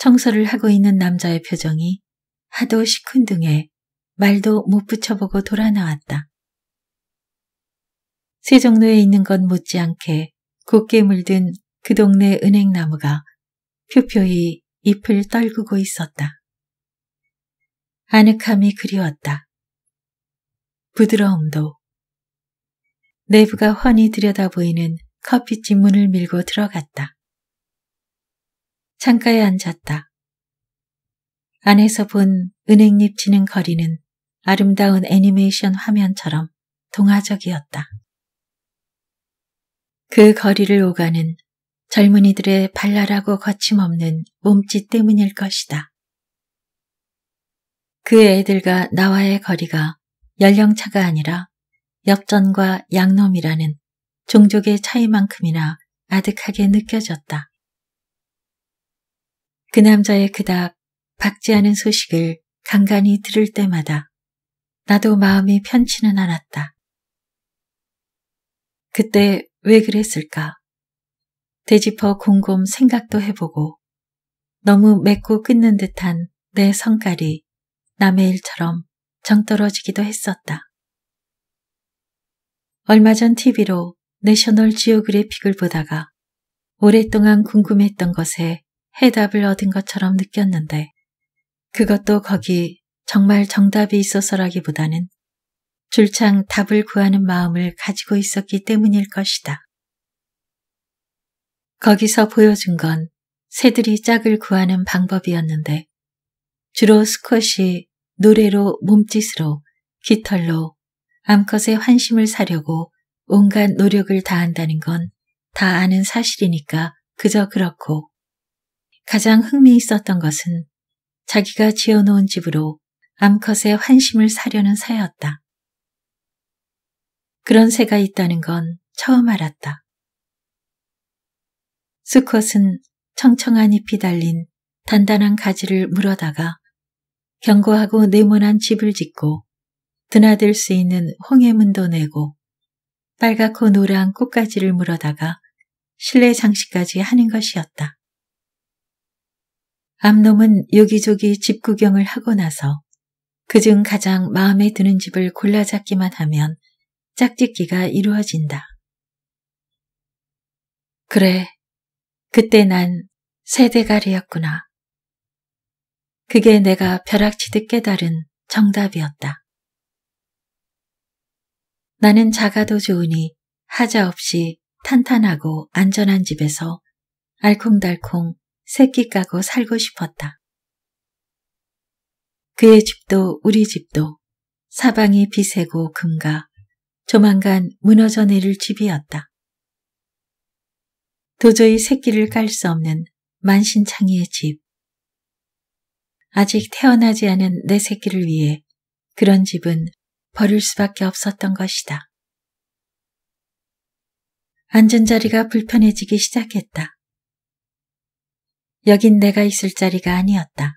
청소를 하고 있는 남자의 표정이 하도 시큰둥해 말도 못 붙여보고 돌아 나왔다. 세종로에 있는 것 못지않게 곱게 물든 그 동네 은행나무가 표표히 잎을 떨구고 있었다. 아늑함이 그리웠다. 부드러움도. 내부가 훤히 들여다보이는 커피집 문을 밀고 들어갔다. 창가에 앉았다. 안에서 본 은행잎 지는 거리는 아름다운 애니메이션 화면처럼 동화적이었다. 그 거리를 오가는 젊은이들의 발랄하고 거침없는 몸짓 때문일 것이다. 그 애들과 나와의 거리가 연령차가 아니라 역전과 양놈이라는 종족의 차이만큼이나 아득하게 느껴졌다. 그 남자의 그닥 박지 않은 소식을 간간히 들을 때마다 나도 마음이 편치는 않았다. 그때 왜 그랬을까? 되짚어 곰곰 생각도 해보고 너무 맺고 끊는 듯한 내 성깔이 남의 일처럼 정떨어지기도 했었다. 얼마 전 TV로 내셔널 지오그래픽을 보다가 오랫동안 궁금했던 것에 해답을 얻은 것처럼 느꼈는데 그것도 거기 정말 정답이 있어서라기보다는 줄창 답을 구하는 마음을 가지고 있었기 때문일 것이다. 거기서 보여준 건 새들이 짝을 구하는 방법이었는데 주로 스콧이 노래로 몸짓으로 깃털로 암컷의 환심을 사려고 온갖 노력을 다한다는 건 다 아는 사실이니까 그저 그렇고 가장 흥미있었던 것은 자기가 지어놓은 집으로 암컷의 환심을 사려는 새였다. 그런 새가 있다는 건 처음 알았다. 수컷은 청청한 잎이 달린 단단한 가지를 물어다가 견고하고 네모난 집을 짓고 드나들 수 있는 홍해문도 내고 빨갛고 노란 꽃가지를 물어다가 실내 장식까지 하는 것이었다. 암놈은 여기저기 집 구경을 하고 나서 그중 가장 마음에 드는 집을 골라잡기만 하면 짝짓기가 이루어진다. 그래, 그때 난 세대갈이였구나. 그게 내가 벼락치듯 깨달은 정답이었다. 나는 작아도 좋으니 하자 없이 탄탄하고 안전한 집에서 알콩달콩 새끼 까고 살고 싶었다. 그의 집도 우리 집도 사방이 비세고 금가 조만간 무너져 내릴 집이었다. 도저히 새끼를 깔 수 없는 만신창이의 집. 아직 태어나지 않은 내 새끼를 위해 그런 집은 버릴 수밖에 없었던 것이다. 앉은 자리가 불편해지기 시작했다. 여긴 내가 있을 자리가 아니었다.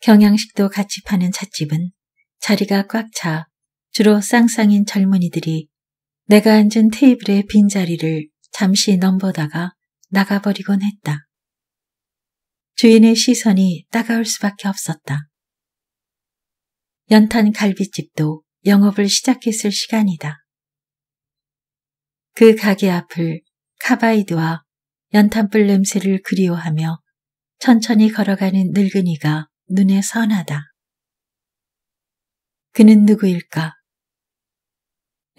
경양식도 같이 파는 찻집은 자리가 꽉 차 주로 쌍쌍인 젊은이들이 내가 앉은 테이블의 빈자리를 잠시 넘보다가 나가버리곤 했다. 주인의 시선이 따가울 수밖에 없었다. 연탄 갈비집도 영업을 시작했을 시간이다. 그 가게 앞을 카바이드와 연탄불 냄새를 그리워하며 천천히 걸어가는 늙은이가 눈에 선하다. 그는 누구일까?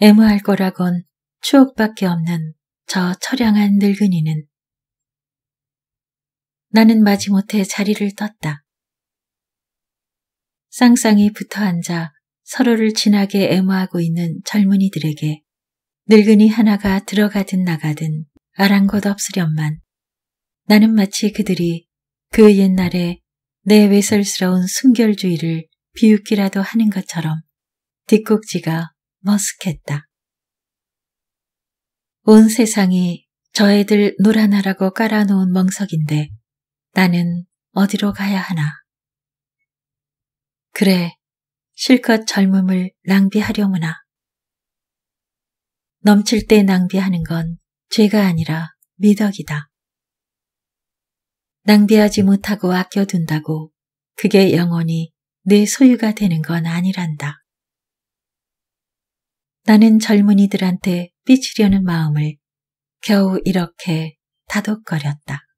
애무할 거라곤 추억밖에 없는 저 처량한 늙은이는 나는 마지못해 자리를 떴다. 쌍쌍이 붙어 앉아 서로를 친하게 애모하고 있는 젊은이들에게 늙은이 하나가 들어가든 나가든 아랑곳 없으련만 나는 마치 그들이 그 옛날에 내 외설스러운 순결주의를 비웃기라도 하는 것처럼 뒷꼭지가 머쓱했다. 온 세상이 저 애들 놀아나라고 깔아놓은 멍석인데 나는 어디로 가야 하나. 그래, 실컷 젊음을 낭비하려무나. 넘칠 때 낭비하는 건 죄가 아니라 미덕이다. 낭비하지 못하고 아껴둔다고 그게 영원히 내 소유가 되는 건 아니란다. 나는 젊은이들한테 삐치려는 마음을 겨우 이렇게 다독거렸다.